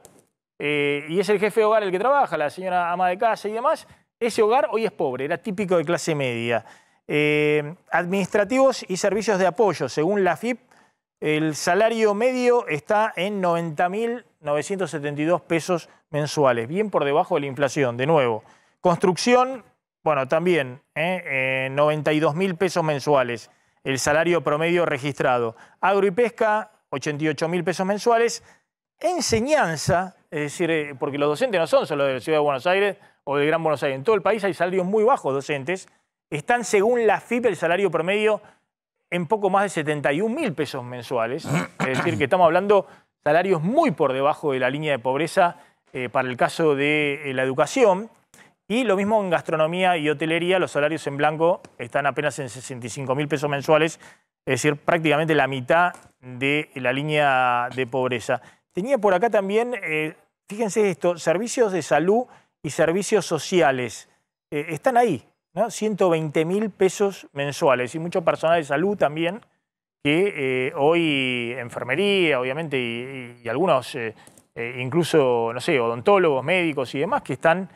eh, y es el jefe de hogar el que trabaja, la señora ama de casa y demás, ese hogar hoy es pobre, era típico de clase media. Eh, administrativos y servicios de apoyo, según la FIP, el salario medio está en 90.972 pesos mensuales, bien por debajo de la inflación, de nuevo. Construcción, bueno, también, 92 eh, mil pesos mensuales el salario promedio registrado. Agro y pesca, 88 mil pesos mensuales. Enseñanza, es decir, eh, porque los docentes no son solo de la Ciudad de Buenos Aires o de Gran Buenos Aires, en todo el país hay salarios muy bajos docentes. Están, según la FIP, el salario promedio en poco más de 71 mil pesos mensuales. Es decir, que estamos hablando salarios muy por debajo de la línea de pobreza eh, para el caso de eh, la educación. Y lo mismo en gastronomía y hotelería, los salarios en blanco están apenas en 65 mil pesos mensuales, es decir, prácticamente la mitad de la línea de pobreza. Tenía por acá también, eh, fíjense esto, servicios de salud y servicios sociales. Eh, están ahí, ¿no? 120 mil pesos mensuales y mucho personal de salud también, que eh, hoy enfermería, obviamente, y algunos incluso, no sé, odontólogos, médicos y demás que están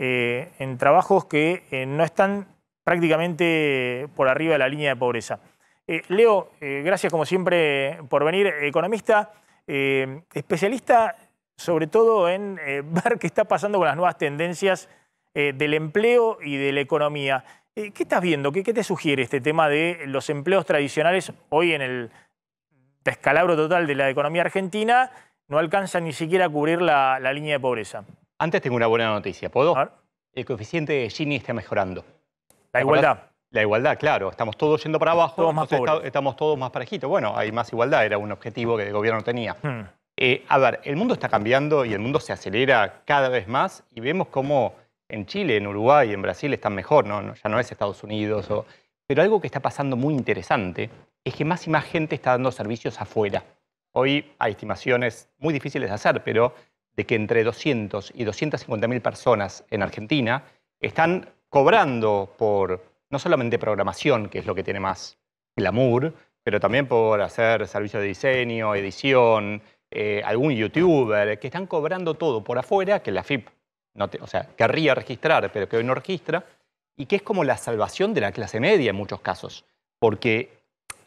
eh, en trabajos que eh, no están prácticamente por arriba de la línea de pobreza. Eh, Leo, gracias como siempre por venir, economista, especialista sobre todo en ver qué está pasando con las nuevas tendencias del empleo y de la economía. ¿Qué estás viendo? ¿Qué, te sugiere este tema de los empleos tradicionales hoy en el descalabro total de la economía argentina? No alcanza ni siquiera a cubrir la línea de pobreza. Antes tengo una buena noticia. ¿Puedo? El coeficiente de Gini está mejorando. La igualdad. La igualdad, claro. Estamos todos yendo para abajo. Todos más estamos todos más parejitos. Bueno, hay más igualdad. Era un objetivo que el gobierno tenía. Hmm. Eh, a ver, el mundo está cambiando y el mundo se acelera cada vez más y vemos cómo en Chile, en Uruguay, en Brasil están mejor, ¿no? ya no es Estados Unidos. Pero algo que está pasando muy interesante es que más y más gente está dando servicios afuera. Hoy hay estimaciones muy difíciles de hacer, pero de que entre 200 y 250 mil personas en Argentina están cobrando por no solamente programación, que es lo que tiene más glamour, pero también por hacer servicios de diseño, edición, eh, algún youtuber, que están cobrando todo por afuera, que la FIP no o sea, querría registrar, pero que hoy no registra, y que es como la salvación de la clase media en muchos casos. Porque,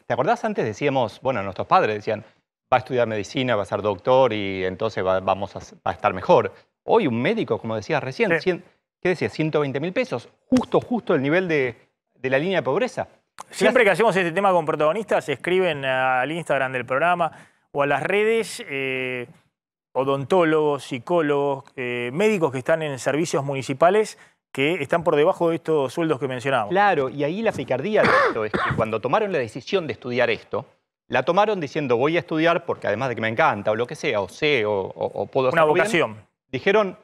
¿te acordás antes decíamos, bueno, nuestros padres decían, va a estudiar medicina, va a ser doctor y entonces va, vamos a, estar mejor. Hoy un médico, como decías recién, ¿qué decía? 120 mil pesos, justo, justo el nivel de, la línea de pobreza. Siempre que hacemos este tema con protagonistas, se escriben al Instagram del programa o a las redes eh, odontólogos, psicólogos, eh, médicos que están en servicios municipales que están por debajo de estos sueldos que mencionábamos. Claro, y ahí la picardía de esto es que cuando tomaron la decisión de estudiar esto, la tomaron diciendo voy a estudiar porque además de que me encanta o lo que sea, o sé o, puedo hacer. Una vocación. dijeron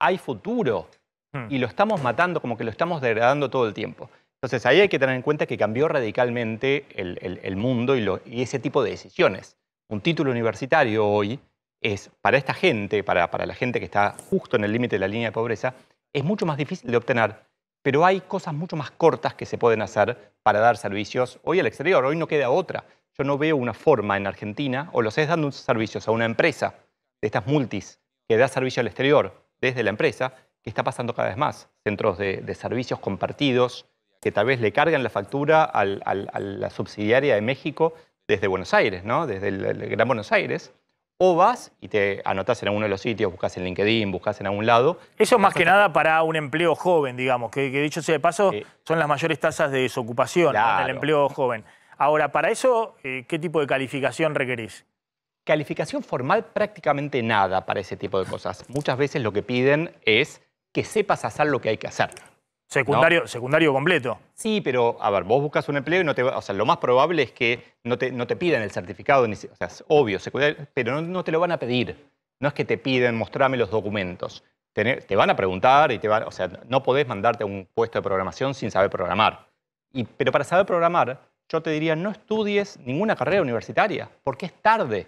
hay futuro hmm. y lo estamos matando, como que lo estamos degradando todo el tiempo. Entonces ahí hay que tener en cuenta que cambió radicalmente el, el, mundo y, y, ese tipo de decisiones. Un título universitario hoy es, para esta gente, para, para la gente que está justo en el límite de la línea de pobreza, es mucho más difícil de obtener, pero hay cosas mucho más cortas que se pueden hacer para dar servicios hoy al exterior, hoy no queda otra yo no veo una forma en Argentina, o lo es dando servicios a una empresa de estas multis que da servicio al exterior desde la empresa, que está pasando cada vez más. Centros de, servicios compartidos que tal vez le cargan la factura a la subsidiaria de México desde Buenos Aires, ¿no? desde el, Gran Buenos Aires. O vas y te anotas en alguno de los sitios, buscas en LinkedIn, buscas en algún lado. Eso más que nada para un empleo joven, digamos, que, dicho sea de paso, eh, son las mayores tasas de desocupación en el empleo joven. Ahora, para eso, eh, ¿qué tipo de calificación requerís? Calificación formal prácticamente nada para ese tipo de cosas. Muchas veces lo que piden es que sepas hacer lo que hay que hacer. Secundario, secundario completo. Sí, pero a ver, vos buscas un empleo y no te, o sea, lo más probable es que no te, no pidan el certificado, ni, o sea, es obvio, pero no, te lo van a pedir. No es que te piden mostrarme los documentos. Te, van a preguntar y te van, o sea, no podés mandarte a un puesto de programación sin saber programar. pero para saber programar yo te diría, no estudies ninguna carrera universitaria, porque es tarde.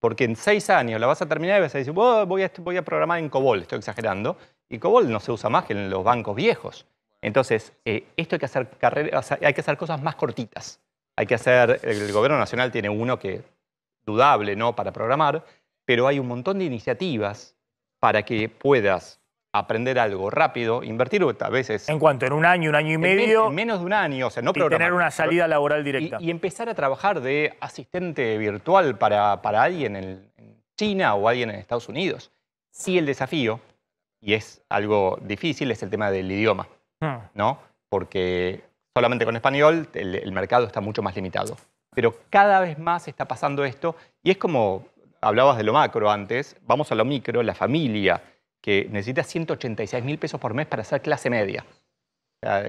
Porque en seis años la vas a terminar y vas a decir, oh, voy, a, programar en COBOL, estoy exagerando. Y COBOL no se usa más que en los bancos viejos. Entonces, eh, esto hay que, hacer carreras, hay que hacer cosas más cortitas. Hay que hacer, el gobierno nacional tiene uno que dudable, ¿no? Para programar, pero hay un montón de iniciativas para que puedas aprender algo rápido, invertir a veces... ¿En cuanto ¿En un año, un año y medio? En, menos de un año, o sea, no y tener una salida laboral directa. Y, empezar a trabajar de asistente virtual para, alguien en, China o alguien en Estados Unidos. Sí el desafío, y es algo difícil, es el tema del idioma, hmm. ¿no? Porque solamente con español el mercado está mucho más limitado. Pero cada vez más está pasando esto, y es como hablabas de lo macro antes, vamos a lo micro, la familia que necesita 186 mil pesos por mes para ser clase media.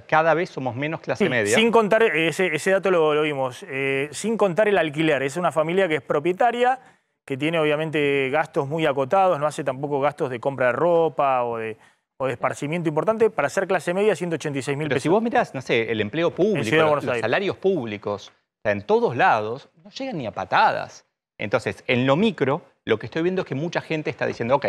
Cada vez somos menos clase media. Sin contar, ese, dato lo, vimos, eh, sin contar el alquiler. Es una familia que es propietaria, que tiene obviamente gastos muy acotados, no hace tampoco gastos de compra de ropa o de, esparcimiento importante. Para ser clase media, 186 mil pesos. Pero si vos mirás, no sé, el empleo público, los, salarios públicos, en todos lados, no llegan ni a patadas. Entonces, en lo micro, lo que estoy viendo es que mucha gente está diciendo, ok,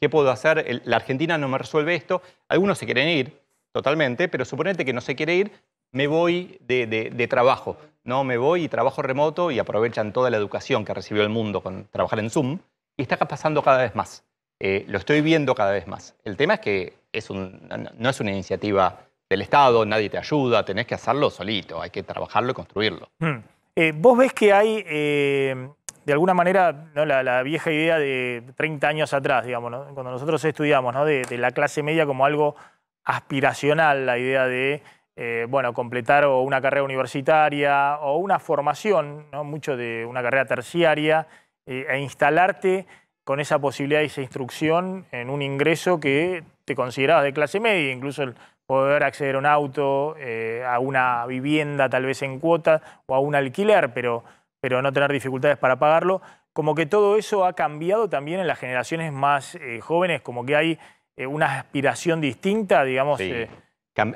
¿Qué puedo hacer? La Argentina no me resuelve esto. Algunos se quieren ir, totalmente, pero suponete que no se quiere ir, me voy de, trabajo. No, me voy y trabajo remoto y aprovechan toda la educación que recibió el mundo con trabajar en Zoom. Y está pasando cada vez más. Eh, lo estoy viendo cada vez más. El tema es que es un, no es una iniciativa del Estado, nadie te ayuda, tenés que hacerlo solito, hay que trabajarlo y construirlo. Hmm. Eh, ¿Vos ves que hay eh, de alguna manera, la, vieja idea de 30 años atrás, digamos, cuando nosotros estudiamos, de, la clase media como algo aspiracional, la idea de, eh, bueno, completar una carrera universitaria o una formación, mucho de una carrera terciaria, eh, e instalarte con esa posibilidad y esa instrucción en un ingreso que te considerabas de clase media, incluso el poder acceder a un auto, eh, a una vivienda tal vez en cuota o a un alquiler, pero pero no tener dificultades para pagarlo, como que todo eso ha cambiado también en las generaciones más eh, jóvenes, como que hay eh, una aspiración distinta, digamos. Sí. Eh.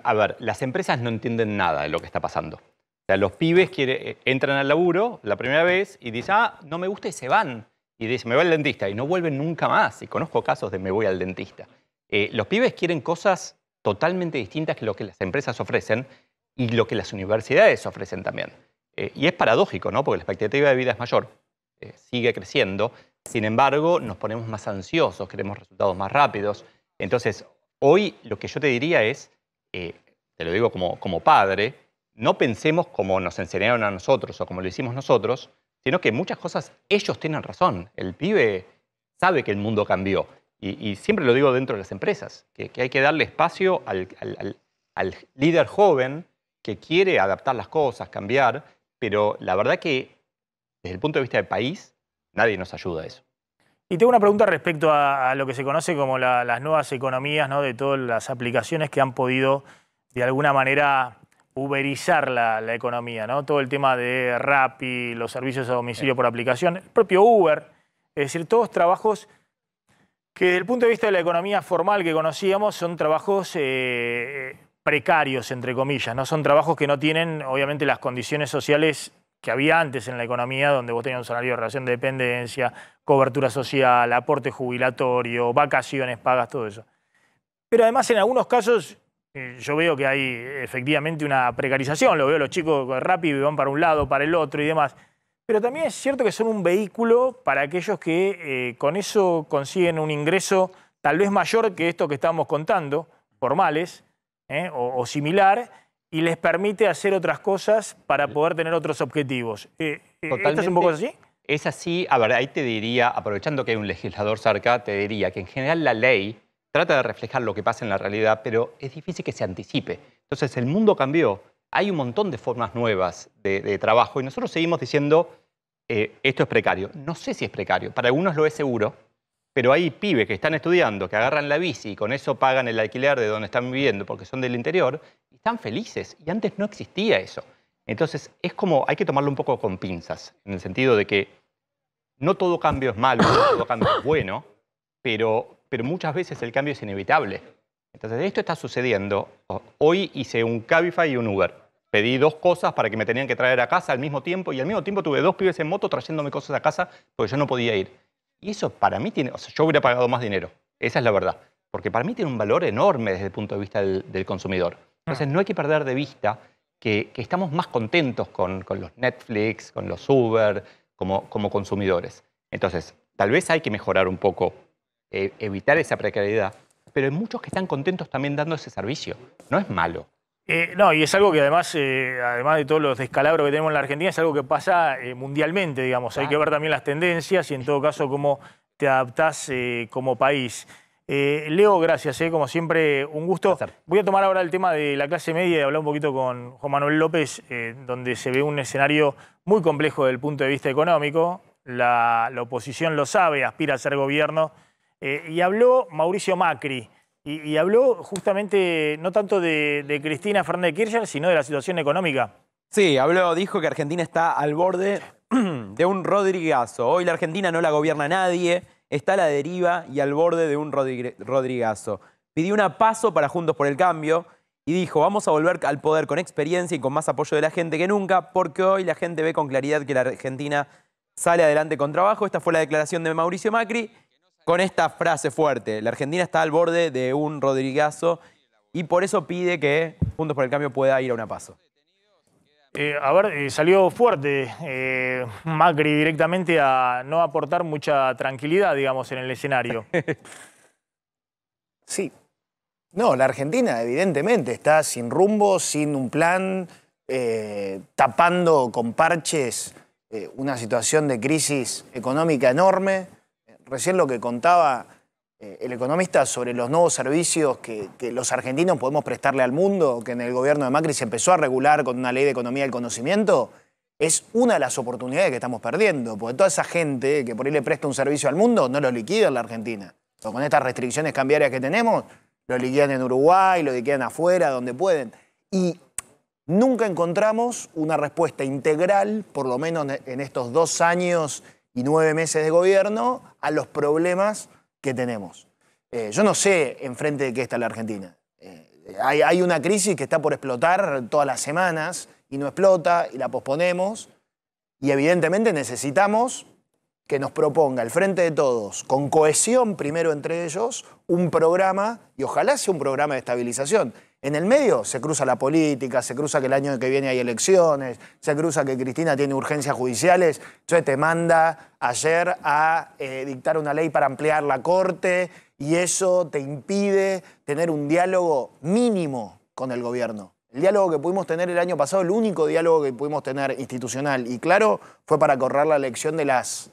A ver, las empresas no entienden nada de lo que está pasando. O sea, los pibes entran al laburo la primera vez y dicen, ah, no me gusta y se van. Y dicen, me voy al dentista y no vuelven nunca más. Y conozco casos de me voy al dentista. los pibes quieren cosas totalmente distintas que lo que las empresas ofrecen y lo que las universidades ofrecen también. Eh, y es paradójico, ¿no? Porque la expectativa de vida es mayor, eh, sigue creciendo. Sin embargo, nos ponemos más ansiosos, queremos resultados más rápidos. Entonces, hoy lo que yo te diría es, eh, te lo digo como, como padre, no pensemos como nos enseñaron a nosotros o como lo hicimos nosotros, sino que muchas cosas ellos tienen razón. El pibe sabe que el mundo cambió. Y, siempre lo digo dentro de las empresas, que, hay que darle espacio al líder joven que quiere adaptar las cosas, cambiar, pero la verdad que desde el punto de vista del país, nadie nos ayuda a eso. Y tengo una pregunta respecto a, lo que se conoce como las nuevas economías, de todas las aplicaciones que han podido de alguna manera uberizar la, economía, ¿no? Todo el tema de Rappi, los servicios a domicilio por aplicación, el propio Uber, es decir, todos trabajos que desde el punto de vista de la economía formal que conocíamos son trabajos eh, precarios, entre comillas, ¿no? Son trabajos que no tienen, obviamente, las condiciones sociales que había antes en la economía, donde vos tenías un salario de relación de dependencia, cobertura social, aporte jubilatorio, vacaciones, pagas, todo eso. Pero además, en algunos casos, eh, yo veo que hay efectivamente una precarización, lo veo los chicos rápido y van para un lado, para el otro y demás. Pero también es cierto que son un vehículo para aquellos que eh, con eso consiguen un ingreso tal vez mayor que esto que estábamos contando, formales, ¿eh? o, similar y les permite hacer otras cosas para poder tener otros objetivos. Eh, eh, ¿Esto es un poco así? Es así, a ver, ahí te diría, aprovechando que hay un legislador cerca, te diría que en general la ley trata de reflejar lo que pasa en la realidad, pero es difícil que se anticipe. Entonces, el mundo cambió, hay un montón de formas nuevas de, trabajo y nosotros seguimos diciendo, esto es precario. No sé si es precario, para algunos lo es seguro, pero hay pibes que están estudiando, que agarran la bici y con eso pagan el alquiler de donde están viviendo porque son del interior, y están felices. Y antes no existía eso. Entonces, es como, hay que tomarlo un poco con pinzas, en el sentido de que no todo cambio es malo, no todo cambio es bueno, pero, muchas veces el cambio es inevitable. Entonces, esto está sucediendo. Hoy hice un Cabify y un Uber. Pedí dos cosas para que me tenían que traer a casa al mismo tiempo y al mismo tiempo tuve dos pibes en moto trayéndome cosas a casa porque yo no podía ir. Y eso para mí tiene, o sea, yo hubiera pagado más dinero, esa es la verdad, porque para mí tiene un valor enorme desde el punto de vista del, consumidor. Entonces ah. no hay que perder de vista que, estamos más contentos con, los Netflix, con los Uber, como, consumidores. Entonces, tal vez hay que mejorar un poco, eh, evitar esa precariedad, pero hay muchos que están contentos también dando ese servicio. No es malo. Eh, no, y es algo que además, eh, además de todos los descalabros que tenemos en la Argentina, es algo que pasa eh, mundialmente, digamos. Hay que ver también las tendencias y en todo caso cómo te adaptás como país. Leo, gracias, como siempre, un gusto. Voy a tomar ahora el tema de la clase media y hablar un poquito con Juan Manuel López, donde se ve un escenario muy complejo desde el punto de vista económico. la oposición lo sabe, aspira a ser gobierno. y habló Mauricio Macri. Y, habló justamente no tanto de, Cristina Fernández Kirchner, sino de la situación económica. Sí, habló, dijo que Argentina está al borde de un Rodrigazo. Hoy la Argentina no la gobierna nadie, está a la deriva y al borde de un Rodrigazo. Pidió un paso para Juntos por el Cambio y dijo, vamos a volver al poder con experiencia y con más apoyo de la gente que nunca, porque hoy la gente ve con claridad que la Argentina sale adelante con trabajo. Esta fue la declaración de Mauricio Macri con esta frase fuerte. La Argentina está al borde de un Rodrigazo y por eso pide que Juntos por el Cambio pueda ir a una paso. Eh, a ver, eh, salió fuerte eh, Macri directamente a no aportar mucha tranquilidad, digamos, en el escenario. Sí. No, la Argentina evidentemente está sin rumbo, sin un plan, tapando con parches una situación de crisis económica enorme recién lo que contaba eh, el economista sobre los nuevos servicios que, los argentinos podemos prestarle al mundo, que en el gobierno de Macri se empezó a regular con una ley de economía del conocimiento, es una de las oportunidades que estamos perdiendo, porque toda esa gente que por ahí le presta un servicio al mundo no lo liquida en la Argentina. con estas restricciones cambiarias que tenemos, lo liquidan en Uruguay, lo liquidan afuera, donde pueden. Y nunca encontramos una respuesta integral, por lo menos en estos dos años y nueve meses de gobierno a los problemas que tenemos. Eh, yo no sé enfrente de qué está la Argentina. Eh, hay, hay, una crisis que está por explotar todas las semanas y no explota y la posponemos. Y evidentemente necesitamos que nos proponga el frente de todos, con cohesión primero entre ellos, un programa, y ojalá sea un programa de estabilización. En el medio se cruza la política, se cruza que el año que viene hay elecciones, se cruza que Cristina tiene urgencias judiciales. Entonces te manda ayer a eh, dictar una ley para ampliar la corte y eso te impide tener un diálogo mínimo con el gobierno. El diálogo que pudimos tener el año pasado, el único diálogo que pudimos tener institucional y claro, fue para correr la elección de las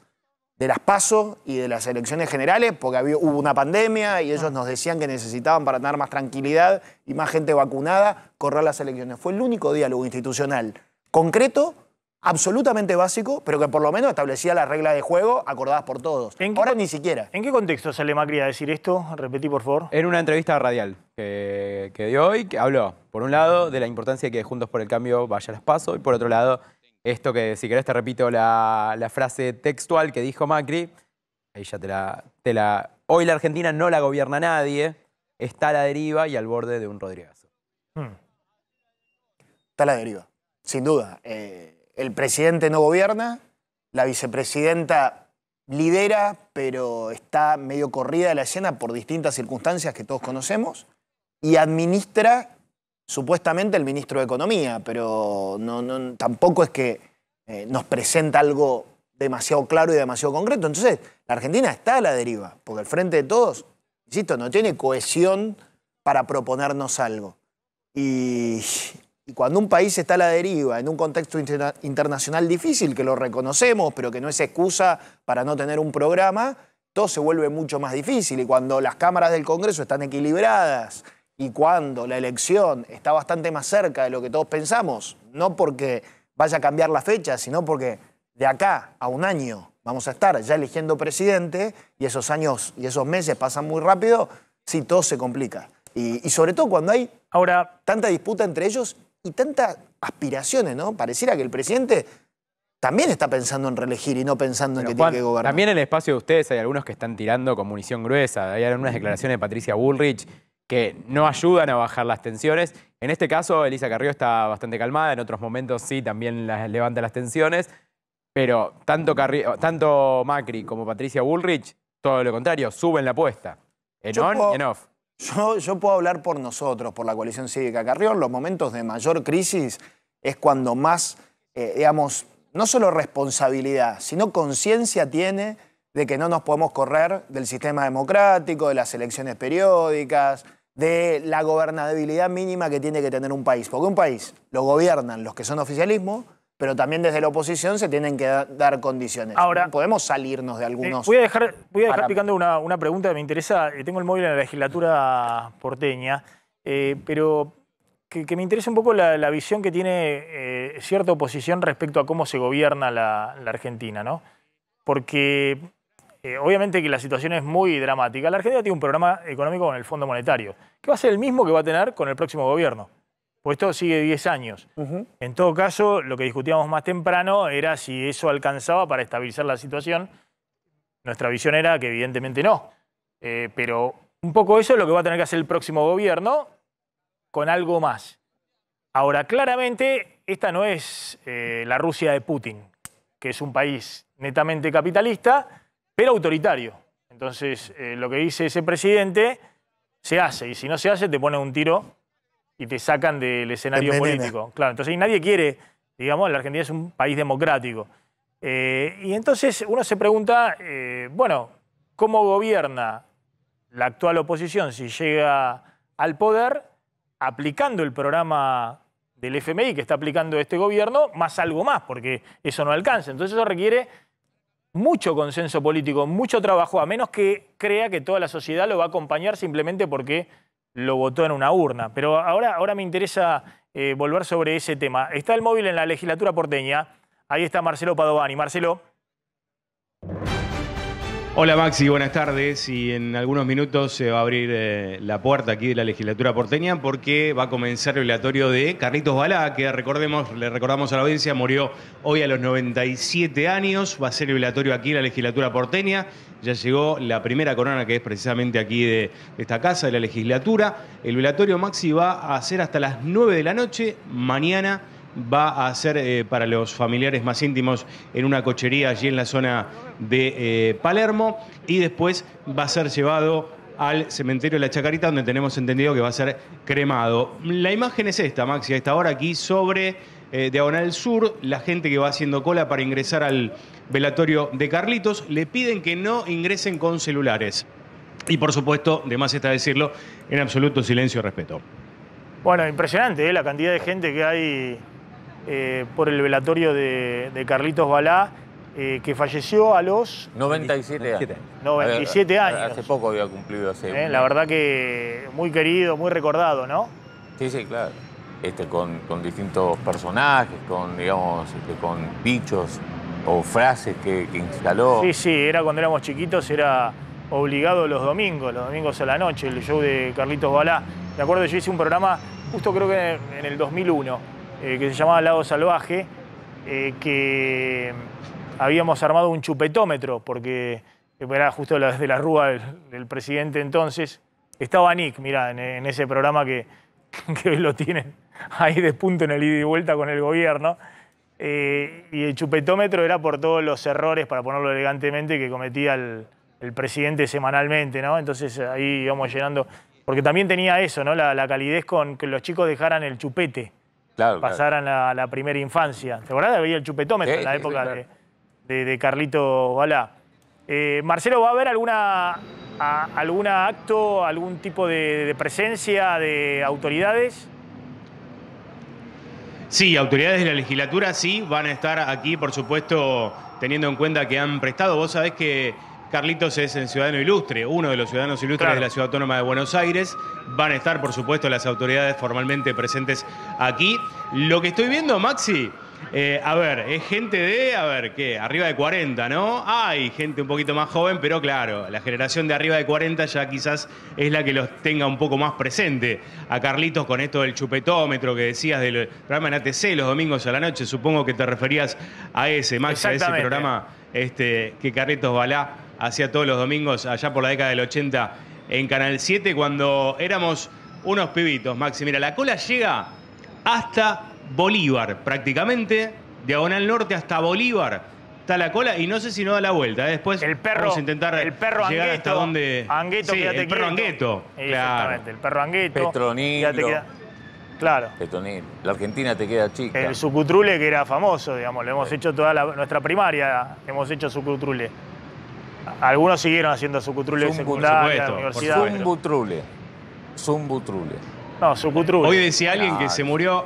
de las pasos y de las elecciones generales, porque había, hubo una pandemia y ellos ah. nos decían que necesitaban para tener más tranquilidad y más gente vacunada, correr las elecciones. Fue el único diálogo institucional concreto, absolutamente básico, pero que por lo menos establecía las reglas de juego acordadas por todos. ¿En Ahora ni siquiera. ¿En qué contexto sale Macri a decir esto? Repetí, por favor. En una entrevista radial que, dio hoy, que habló, por un lado, de la importancia de que Juntos por el Cambio vaya a las PASO y por otro lado esto que, si querés, te repito la, frase textual que dijo Macri. Ahí ya te la, te la... Hoy la Argentina no la gobierna nadie. Está a la deriva y al borde de un Rodrigazo. Hmm. Está a la deriva, sin duda. Eh, el presidente no gobierna, la vicepresidenta lidera, pero está medio corrida de la escena por distintas circunstancias que todos conocemos, y administra supuestamente el ministro de Economía, pero tampoco es que eh, nos presenta algo demasiado claro y demasiado concreto. Entonces, la Argentina está a la deriva, porque el Frente de Todos, insisto, no tiene cohesión para proponernos algo. Y, cuando un país está a la deriva, en un contexto internacional difícil, que lo reconocemos, pero que no es excusa para no tener un programa, todo se vuelve mucho más difícil. Y cuando las cámaras del Congreso están equilibradas, y cuando la elección está bastante más cerca de lo que todos pensamos, no porque vaya a cambiar la fecha, sino porque de acá a un año vamos a estar ya eligiendo presidente y esos años y esos meses pasan muy rápido, sí, todo se complica. Y, sobre todo cuando hay Ahora, tanta disputa entre ellos y tantas aspiraciones, ¿no? Pareciera que el presidente también está pensando en reelegir y no pensando en que tiene que gobernar. También en el espacio de ustedes hay algunos que están tirando con munición gruesa. Hay algunas declaraciones de Patricia Bullrich que no ayudan a bajar las tensiones. En este caso, Elisa Carrió está bastante calmada, en otros momentos sí, también levanta las tensiones, pero tanto, Carrió, tanto Macri como Patricia Bullrich, todo lo contrario, suben la apuesta. En yo on en off. Yo, puedo hablar por nosotros, por la coalición cívica Carrió. Los momentos de mayor crisis es cuando más, eh, digamos, no solo responsabilidad, sino conciencia tiene de que no nos podemos correr del sistema democrático, de las elecciones periódicas, de la gobernabilidad mínima que tiene que tener un país. Porque un país lo gobiernan los que son oficialismo, pero también desde la oposición se tienen que dar condiciones. Ahora, podemos salirnos de algunos. Eh, voy a dejar, voy picando una, pregunta que me interesa. Eh, tengo el móvil en la legislatura porteña, eh, pero que, me interesa un poco la, visión que tiene cierta oposición respecto a cómo se gobierna la, la Argentina, ¿no? Porque eh, obviamente que la situación es muy dramática. La Argentina tiene un programa económico con el Fondo Monetario, que va a ser el mismo que va a tener con el próximo gobierno. Pues esto sigue 10 años. En todo caso, lo que discutíamos más temprano era si eso alcanzaba para estabilizar la situación. Nuestra visión era que evidentemente no. Eh, pero un poco eso es lo que va a tener que hacer el próximo gobierno con algo más. Ahora, claramente, esta no es eh, la Rusia de Putin, que es un país netamente capitalista pero autoritario. Entonces, eh, lo que dice ese presidente se hace, y si no se hace, te ponen un tiro y te sacan del escenario político. Claro, entonces, nadie quiere, digamos, la Argentina es un país democrático. Eh, y entonces uno se pregunta, eh, bueno, ¿cómo gobierna la actual oposición si llega al poder aplicando el programa del FMI que está aplicando este gobierno, más algo más, porque eso no alcanza. Entonces eso requiere mucho consenso político, mucho trabajo, a menos que crea que toda la sociedad lo va a acompañar simplemente porque lo votó en una urna. Pero ahora, ahora me interesa eh, volver sobre ese tema. Está el móvil en la legislatura porteña. Ahí está Marcelo Padovani. Marcelo. Hola Maxi, buenas tardes. Y en algunos minutos se va a abrir eh, la puerta aquí de la legislatura porteña porque va a comenzar el velatorio de Carlitos Balá, que recordemos, le recordamos a la audiencia, murió hoy a los 97 años. Va a ser el velatorio aquí en la legislatura porteña. Ya llegó la primera corona que es precisamente aquí de, de esta casa, de la legislatura. El velatorio Maxi va a ser hasta las 9 de la noche mañana va a ser eh, para los familiares más íntimos en una cochería allí en la zona de eh, Palermo y después va a ser llevado al cementerio de la Chacarita donde tenemos entendido que va a ser cremado. La imagen es esta, Maxi, a esta hora aquí sobre eh, Diagonal Sur, la gente que va haciendo cola para ingresar al velatorio de Carlitos, le piden que no ingresen con celulares. Y por supuesto, de más está decirlo, en absoluto silencio y respeto. Bueno, impresionante la cantidad de gente que hay eh, por el velatorio de, Carlitos Balá, eh, que falleció a los 97 años. 97 años. Hace poco había cumplido hace. Eh, la verdad que muy querido, muy recordado, ¿no? Sí, sí, claro. Este, con, distintos personajes, con, digamos, este, con bichos o frases que, instaló. Sí, sí, era cuando éramos chiquitos, era obligado los domingos, los domingos a la noche, el show de Carlitos Balá. De acuerdo, yo hice un programa, justo creo que en el 2001 eh, que se llamaba Lago Salvaje, eh, que habíamos armado un chupetómetro, porque eh, era justo desde la rúa del, presidente entonces. Estaba Nick, mira en, ese programa que, que, lo tienen ahí de punto en el ida y vuelta con el gobierno. y el chupetómetro era por todos los errores, para ponerlo elegantemente, que cometía el, presidente semanalmente, ¿no? Entonces ahí íbamos llenando. Porque también tenía eso, ¿no? la calidez con que los chicos dejaran el chupete pasaran A, la, primera infancia. ¿Te acordás? Había el chupetómetro en la época de, Carlito Balá. Eh, Marcelo, ¿va a haber alguna, algún acto, algún tipo de, de presencia de autoridades? Sí, autoridades de la legislatura sí van a estar aquí, por supuesto, teniendo en cuenta que han prestado. Vos sabés que Carlitos es el ciudadano ilustre, uno de los ciudadanos ilustres de la Ciudad Autónoma de Buenos Aires. Van a estar, por supuesto, las autoridades formalmente presentes aquí. Lo que estoy viendo, Maxi, eh, a ver, es gente de, a ver, ¿qué? Arriba de 40, ¿no? Hay gente un poquito más joven, pero claro, la generación de arriba de 40 ya quizás es la que los tenga un poco más presente. A Carlitos con esto del chupetómetro que decías del programa en ATC los domingos a la noche, supongo que te referías a ese, Maxi, a ese programa este, que Carlitos Balá hacía todos los domingos allá por la década del 80 en Canal 7 cuando éramos unos pibitos, Maxi. Mira, la cola llega hasta Bolívar, prácticamente, diagonal norte hasta Bolívar. Está la cola y no sé si no da la vuelta. ¿eh? Después vamos a intentar el llegar hasta donde. Angueto, sí, el perro angueto. Exactamente, claro. el perro angueto. Petronilo. Claro. Petronil. La Argentina te queda chica. El sucutrule que era famoso, digamos. Lo hemos hecho toda nuestra primaria, hemos hecho sucutrule. Algunos siguieron haciendo su en en la universidad. No, su Hoy decía alguien que se murió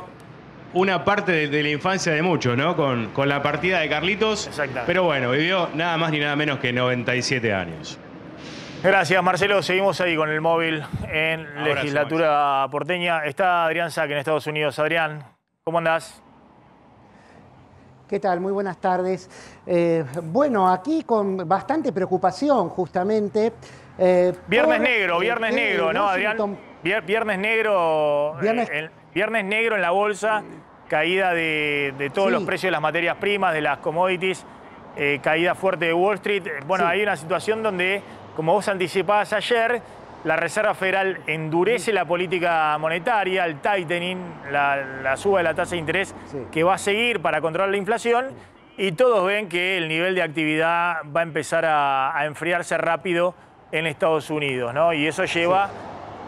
una parte de, la infancia de muchos, ¿no? Con, con la partida de Carlitos. Exacto. Pero bueno, vivió nada más ni nada menos que 97 años. Gracias, Marcelo. Seguimos ahí con el móvil en legislatura porteña. Está Adrián Saque en Estados Unidos. Adrián, ¿cómo andás? ¿Qué tal? Muy buenas tardes. Eh, bueno, aquí con bastante preocupación justamente. viernes negro, viernes negro, ¿no, Adrián? Viernes negro, viernes... negro en la bolsa, caída de, todos los precios de las materias primas, de las commodities, eh, caída fuerte de Wall Street. Eh, bueno, hay una situación donde, como vos anticipabas ayer, la Reserva Federal endurece la política monetaria, el tightening, la, suba de la tasa de interés que va a seguir para controlar la inflación y todos ven que el nivel de actividad va a empezar a, enfriarse rápido en Estados Unidos, ¿no? Y eso lleva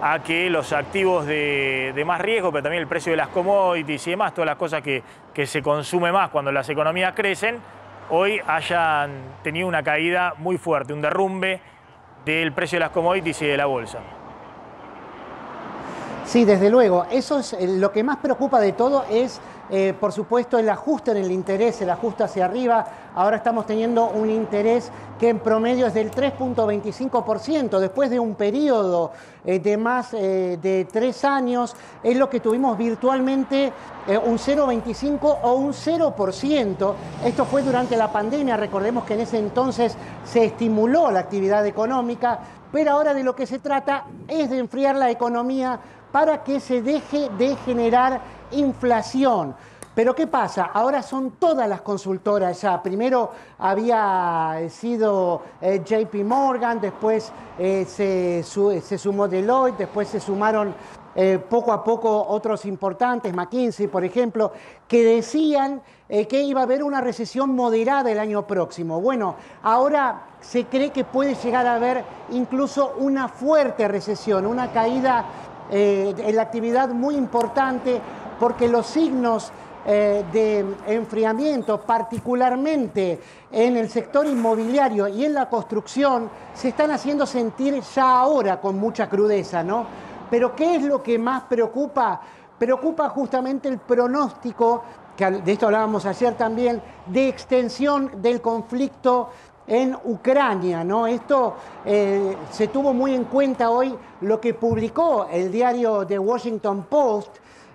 a que los activos de, más riesgo, pero también el precio de las commodities y demás, todas las cosas que, que se consume más cuando las economías crecen, hoy hayan tenido una caída muy fuerte, un derrumbe del precio de las commodities y de la bolsa. Sí, desde luego. Eso es eh, lo que más preocupa de todo es, eh, por supuesto, el ajuste en el interés, el ajuste hacia arriba. Ahora estamos teniendo un interés que en promedio es del 3.25%. Después de un periodo eh, de más de tres años, es lo que tuvimos virtualmente un 0.25 o un 0%. Esto fue durante la pandemia. Recordemos que en ese entonces se estimuló la actividad económica, pero ahora de lo que se trata es de enfriar la economía para que se deje de generar inflación. Pero ¿qué pasa? Ahora son todas las consultoras ya. Primero había eh, sido eh, JP Morgan, después eh, se, sumó Deloitte, después se sumaron poco a poco otros importantes, McKinsey por ejemplo, que decían que iba a haber una recesión moderada el año próximo. Bueno, ahora se cree que puede llegar a haber incluso una fuerte recesión, una caída eh, en la actividad muy importante porque los signos eh, de enfriamiento, particularmente en el sector inmobiliario y en la construcción, se están haciendo sentir ya ahora con mucha crudeza, ¿no? Pero ¿qué es lo que más preocupa? Preocupa justamente el pronóstico, que de esto hablábamos ayer también, de extensión del conflicto en Ucrania. ¿no? Esto eh, se tuvo muy en cuenta hoy lo que publicó el diario The Washington Post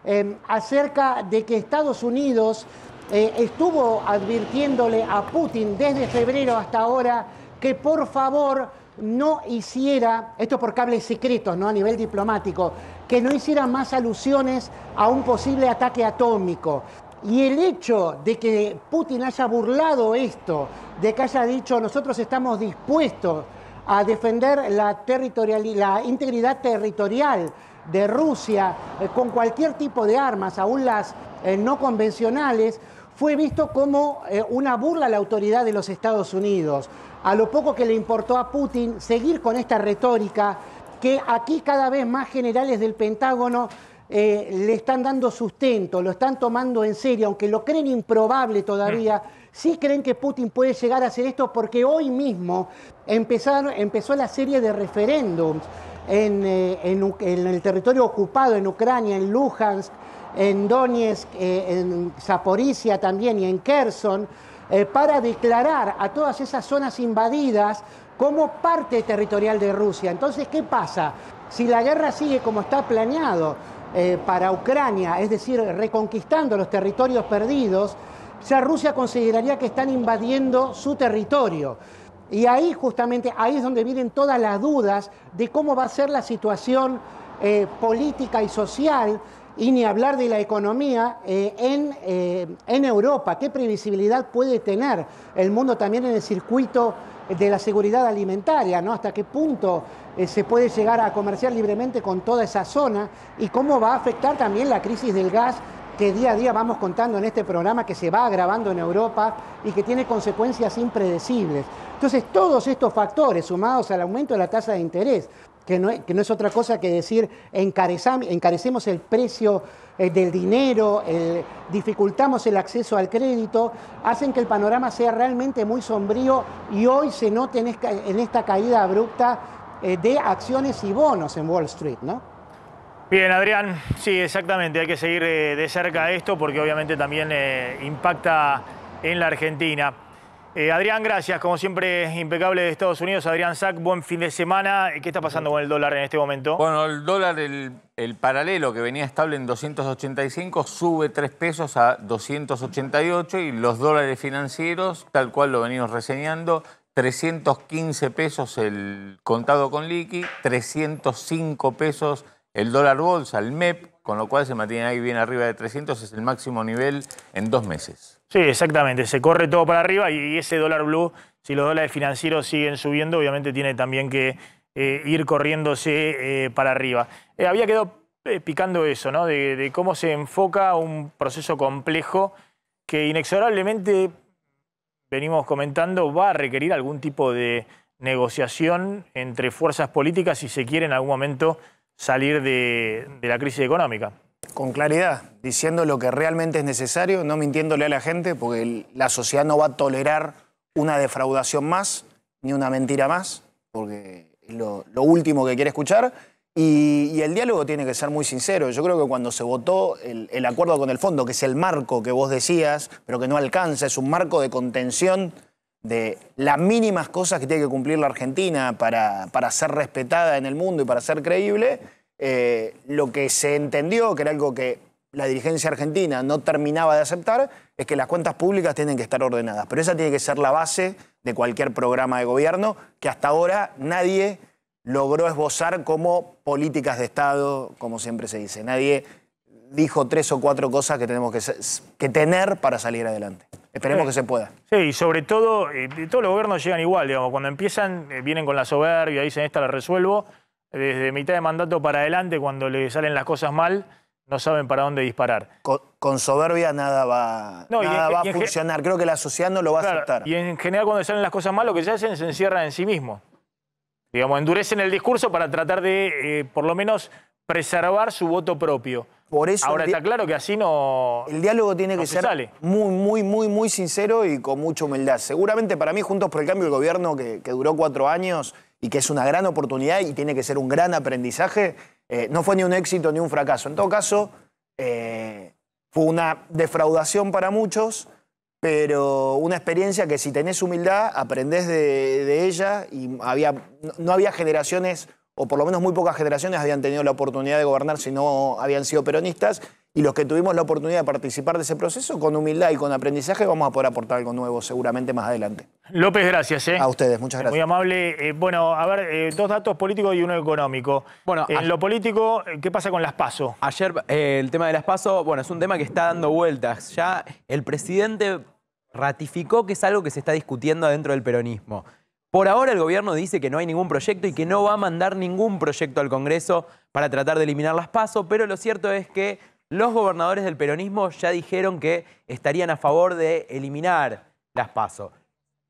em, acerca de que Estados Unidos eh, estuvo advirtiéndole a Putin desde febrero hasta ahora que por favor no hiciera, esto por cables secretos, ¿no? A nivel diplomático, que no hiciera más alusiones a un posible ataque atómico. Y el hecho de que Putin haya burlado esto, de que haya dicho nosotros estamos dispuestos a defender la, territorial, la integridad territorial de Rusia eh, con cualquier tipo de armas, aún las eh, no convencionales, fue visto como eh, una burla a la autoridad de los Estados Unidos. A lo poco que le importó a Putin seguir con esta retórica que aquí cada vez más generales del Pentágono eh, le están dando sustento, lo están tomando en serio, aunque lo creen improbable todavía, mm. sí creen que Putin puede llegar a hacer esto porque hoy mismo empezó la serie de referéndums eh, en, el territorio ocupado, en Ucrania, en Luhansk, en Donetsk, eh, en Zaporizhia también y en Kherson, para declarar a todas esas zonas invadidas como parte territorial de Rusia. Entonces, ¿qué pasa? Si la guerra sigue como está planeado, eh, para Ucrania, es decir, reconquistando los territorios perdidos, ya Rusia consideraría que están invadiendo su territorio. Y ahí justamente, ahí es donde vienen todas las dudas de cómo va a ser la situación eh, política y social, y ni hablar de la economía eh, en, en Europa. ¿Qué previsibilidad puede tener el mundo también en el circuito de la seguridad alimentaria, ¿no? Hasta qué punto eh, se puede llegar a comerciar libremente con toda esa zona y cómo va a afectar también la crisis del gas que día a día vamos contando en este programa que se va agravando en Europa y que tiene consecuencias impredecibles. Entonces, todos estos factores sumados al aumento de la tasa de interés, que que no es otra cosa que decir encarecemos el precio eh, del dinero, dificultamos el acceso al crédito, hacen que el panorama sea realmente muy sombrío y hoy se note en, en esta caída abrupta eh, de acciones y bonos en Wall Street, ¿no? Bien, Adrián, sí, exactamente, hay que seguir eh, de cerca esto porque obviamente también impacta en la Argentina. Eh, Adrián, gracias. Como siempre, impecable de Estados Unidos. Adrián Sack, buen fin de semana. ¿Qué está pasando con el dólar en este momento? Bueno, el dólar, el, paralelo que venía estable en 285, sube 3 pesos a 288 y los dólares financieros, tal cual lo venimos reseñando, 315 pesos el contado con liqui, 305 pesos el dólar bolsa, el MEP, con lo cual se mantiene ahí bien arriba de 300, es el máximo nivel en dos meses. Sí, exactamente. Se corre todo para arriba y ese dólar blue, si los dólares financieros siguen subiendo, obviamente tiene también que eh, ir corriéndose eh, para arriba. Eh, había quedado picando eso, ¿no? De, cómo se enfoca un proceso complejo que inexorablemente, venimos comentando, va a requerir algún tipo de negociación entre fuerzas políticas si se quiere en algún momento salir de la crisis económica con claridad, diciendo lo que realmente es necesario, no mintiéndole a la gente, porque la sociedad no va a tolerar una defraudación más, ni una mentira más, porque es lo, último que quiere escuchar. Y, el diálogo tiene que ser muy sincero. Yo creo que cuando se votó el, el, acuerdo con el fondo, que es el marco que vos decías, pero que no alcanza, es un marco de contención de las mínimas cosas que tiene que cumplir la Argentina para, para ser respetada en el mundo y para ser creíble eh, lo que se entendió, que era algo que la dirigencia argentina no terminaba de aceptar, es que las cuentas públicas tienen que estar ordenadas. Pero esa tiene que ser la base de cualquier programa de gobierno que hasta ahora nadie logró esbozar como políticas de Estado, como siempre se dice. Nadie dijo tres o cuatro cosas que tenemos que, tener para salir adelante. Esperemos que se pueda. Sí, y sobre todo, eh, todos los gobiernos llegan igual, digamos, cuando empiezan eh, vienen con la soberbia, dicen esta la resuelvo, desde mitad de mandato para adelante, cuando le salen las cosas mal, no saben para dónde disparar. Con, soberbia nada va, va a funcionar. Creo que la sociedad no lo va a aceptar. Y en general cuando salen las cosas mal, lo que se hacen se encierran en sí mismo. Digamos, endurecen el discurso para tratar de, eh, por lo menos, preservar su voto propio. Ahora está claro que así no. El diálogo tiene que ser muy, muy, muy, muy sincero y con mucha humildad. Seguramente para mí, Juntos por el Cambio, el gobierno que duró cuatro años y que es una gran oportunidad y tiene que ser un gran aprendizaje, eh, no fue ni un éxito ni un fracaso. En todo caso, eh, fue una defraudación para muchos, pero una experiencia que si tenés humildad, aprendés de, ella y no había generaciones, o por lo menos muy pocas generaciones habían tenido la oportunidad de gobernar si no habían sido peronistas y los que tuvimos la oportunidad de participar de ese proceso, con humildad y con aprendizaje vamos a poder aportar algo nuevo seguramente más adelante. López, gracias. ¿eh? A ustedes, muchas gracias. Muy amable. Eh, bueno, a ver, eh, dos datos políticos y uno económico. Bueno, en lo político, ¿qué pasa con las PASO? Ayer el tema de las PASO, bueno, es un tema que está dando vueltas. Ya el presidente ratificó que es algo que se está discutiendo adentro del peronismo. Por ahora el gobierno dice que no hay ningún proyecto y que no va a mandar ningún proyecto al Congreso para tratar de eliminar las PASO, pero lo cierto es que los gobernadores del peronismo ya dijeron que estarían a favor de eliminar las PASO.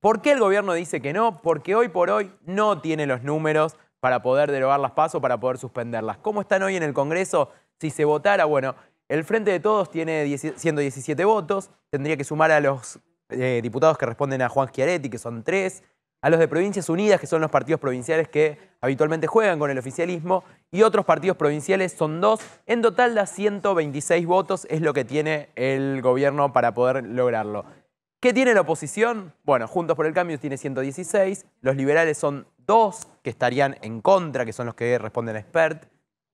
¿Por qué el gobierno dice que no? Porque hoy por hoy no tiene los números para poder derogar las PASO, para poder suspenderlas. ¿Cómo están hoy en el Congreso? Si se votara, bueno, el Frente de Todos tiene 117 votos, tendría que sumar a los eh, diputados que responden a Juan Schiaretti, que son tres, a los de Provincias Unidas, que son los partidos provinciales que habitualmente juegan con el oficialismo, y otros partidos provinciales son dos. En total da 126 votos, es lo que tiene el gobierno para poder lograrlo. ¿Qué tiene la oposición? Bueno, Juntos por el Cambio tiene 116, los liberales son dos que estarían en contra, que son los que responden a expert,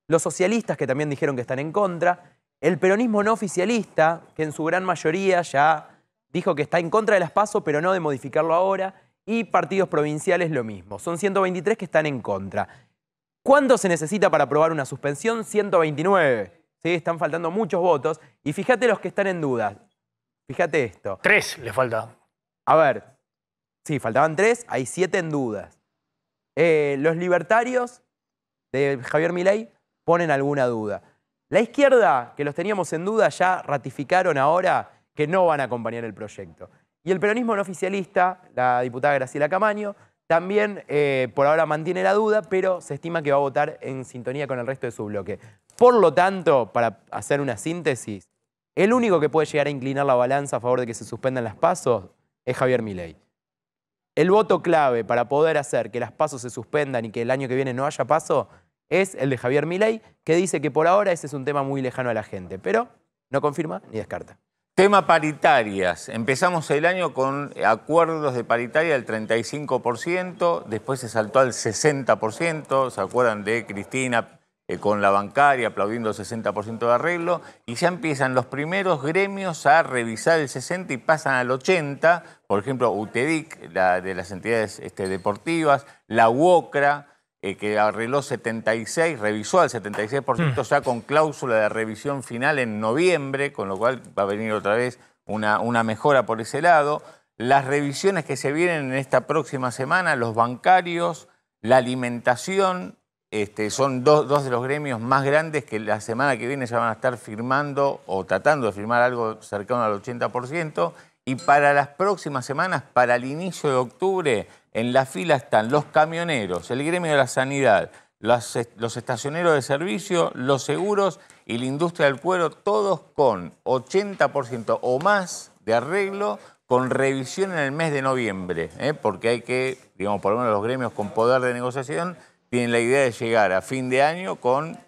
los socialistas que también dijeron que están en contra, el peronismo no oficialista, que en su gran mayoría ya dijo que está en contra de las PASO, pero no de modificarlo ahora, y partidos provinciales lo mismo. Son 123 que están en contra. ¿Cuánto se necesita para aprobar una suspensión? 129. ¿sí? Están faltando muchos votos. Y fíjate los que están en duda. Fíjate esto. Tres le falta. A ver, sí, faltaban tres, hay siete en dudas. Eh, los libertarios de Javier Milei ponen alguna duda. La izquierda, que los teníamos en duda, ya ratificaron ahora que no van a acompañar el proyecto. Y el peronismo no oficialista, la diputada Graciela Camaño, también eh, por ahora mantiene la duda, pero se estima que va a votar en sintonía con el resto de su bloque. Por lo tanto, para hacer una síntesis, el único que puede llegar a inclinar la balanza a favor de que se suspendan las pasos es Javier Milei. El voto clave para poder hacer que las pasos se suspendan y que el año que viene no haya paso es el de Javier Milei, que dice que por ahora ese es un tema muy lejano a la gente, pero no confirma ni descarta. Tema paritarias. Empezamos el año con acuerdos de paritaria del 35%, después se saltó al 60%, ¿se acuerdan de Cristina eh, con la bancaria aplaudiendo el 60% de arreglo? Y ya empiezan los primeros gremios a revisar el 60% y pasan al 80%, por ejemplo, UTEDIC, la de las entidades este, deportivas, la UOCRA, eh, que arregló 76, revisó al 76% hmm. ya con cláusula de revisión final en noviembre, con lo cual va a venir otra vez una, una mejora por ese lado. Las revisiones que se vienen en esta próxima semana, los bancarios, la alimentación, este, son dos, dos, de los gremios más grandes que la semana que viene ya van a estar firmando o tratando de firmar algo cercano al 80%. Y para las próximas semanas, para el inicio de octubre, en la fila están los camioneros, el gremio de la sanidad, los, estacioneros de servicio, los seguros y la industria del cuero, todos con 80% o más de arreglo con revisión en el mes de noviembre, ¿eh? porque hay que, digamos, por lo menos los gremios con poder de negociación tienen la idea de llegar a fin de año con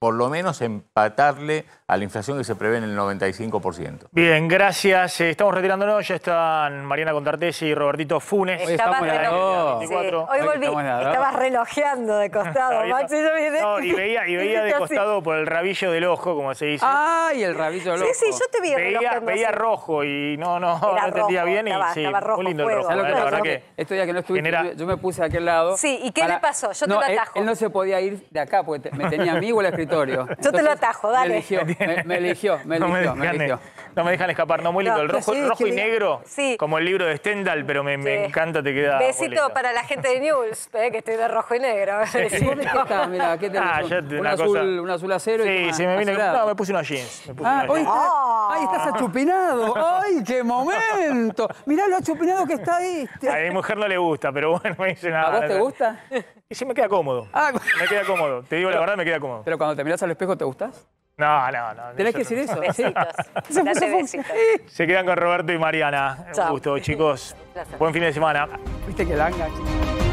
por lo menos empatarle a la inflación que se prevé en el 95%. Bien, gracias. Eh, estamos retirándonos. Ya están Mariana Contartesi y Robertito Funes. Hoy estamos en la Hoy volví. Estabas relojeando de costado, Maxi. no, y veía, y veía de costado por el rabillo del ojo, como se dice. Ay, el rabillo del ojo. Sí, sí, yo te vi veía, veía rojo y no, no, no entendía bien. y sí, estaba rojo, lindo rojo. que, no yo me puse a aquel lado. Sí, ¿y qué le pasó? Yo te lo eh, atajo. Él, no se podía ir de acá porque me tenía a el escritorio. yo te lo atajo, dale me, eligió, me eligió, no me, dejan, eh, eligió. No me dejan escapar, no, muy lindo. el rojo, rojo y negro, como el libro de Stendhal, pero me, me encanta, te queda... Besito para la gente de News, eh, que estoy de rojo y negro. está? ¿qué ah, te un, azul, cosa... un azul acero sí, y... Sí, me vine... No, me puse unos jeans. Me puse ah, unos jeans. Está... Ah. Ahí estás achupinado. ¡Ay, qué momento! Mirá lo achupinado que está ahí. A mi mujer no le gusta, pero bueno, me dice nada. ¿A vos te gusta? Y sí, me queda cómodo. Ah, me queda cómodo. Te digo la verdad, me queda cómodo. Pero cuando te miras al espejo, ¿te gustas No, no, no. Tenés que decir eso. Besitos. Se, Se quedan con Roberto y Mariana. Chao. Un gusto, chicos. Buen fin de semana. Viste que langa, chicos.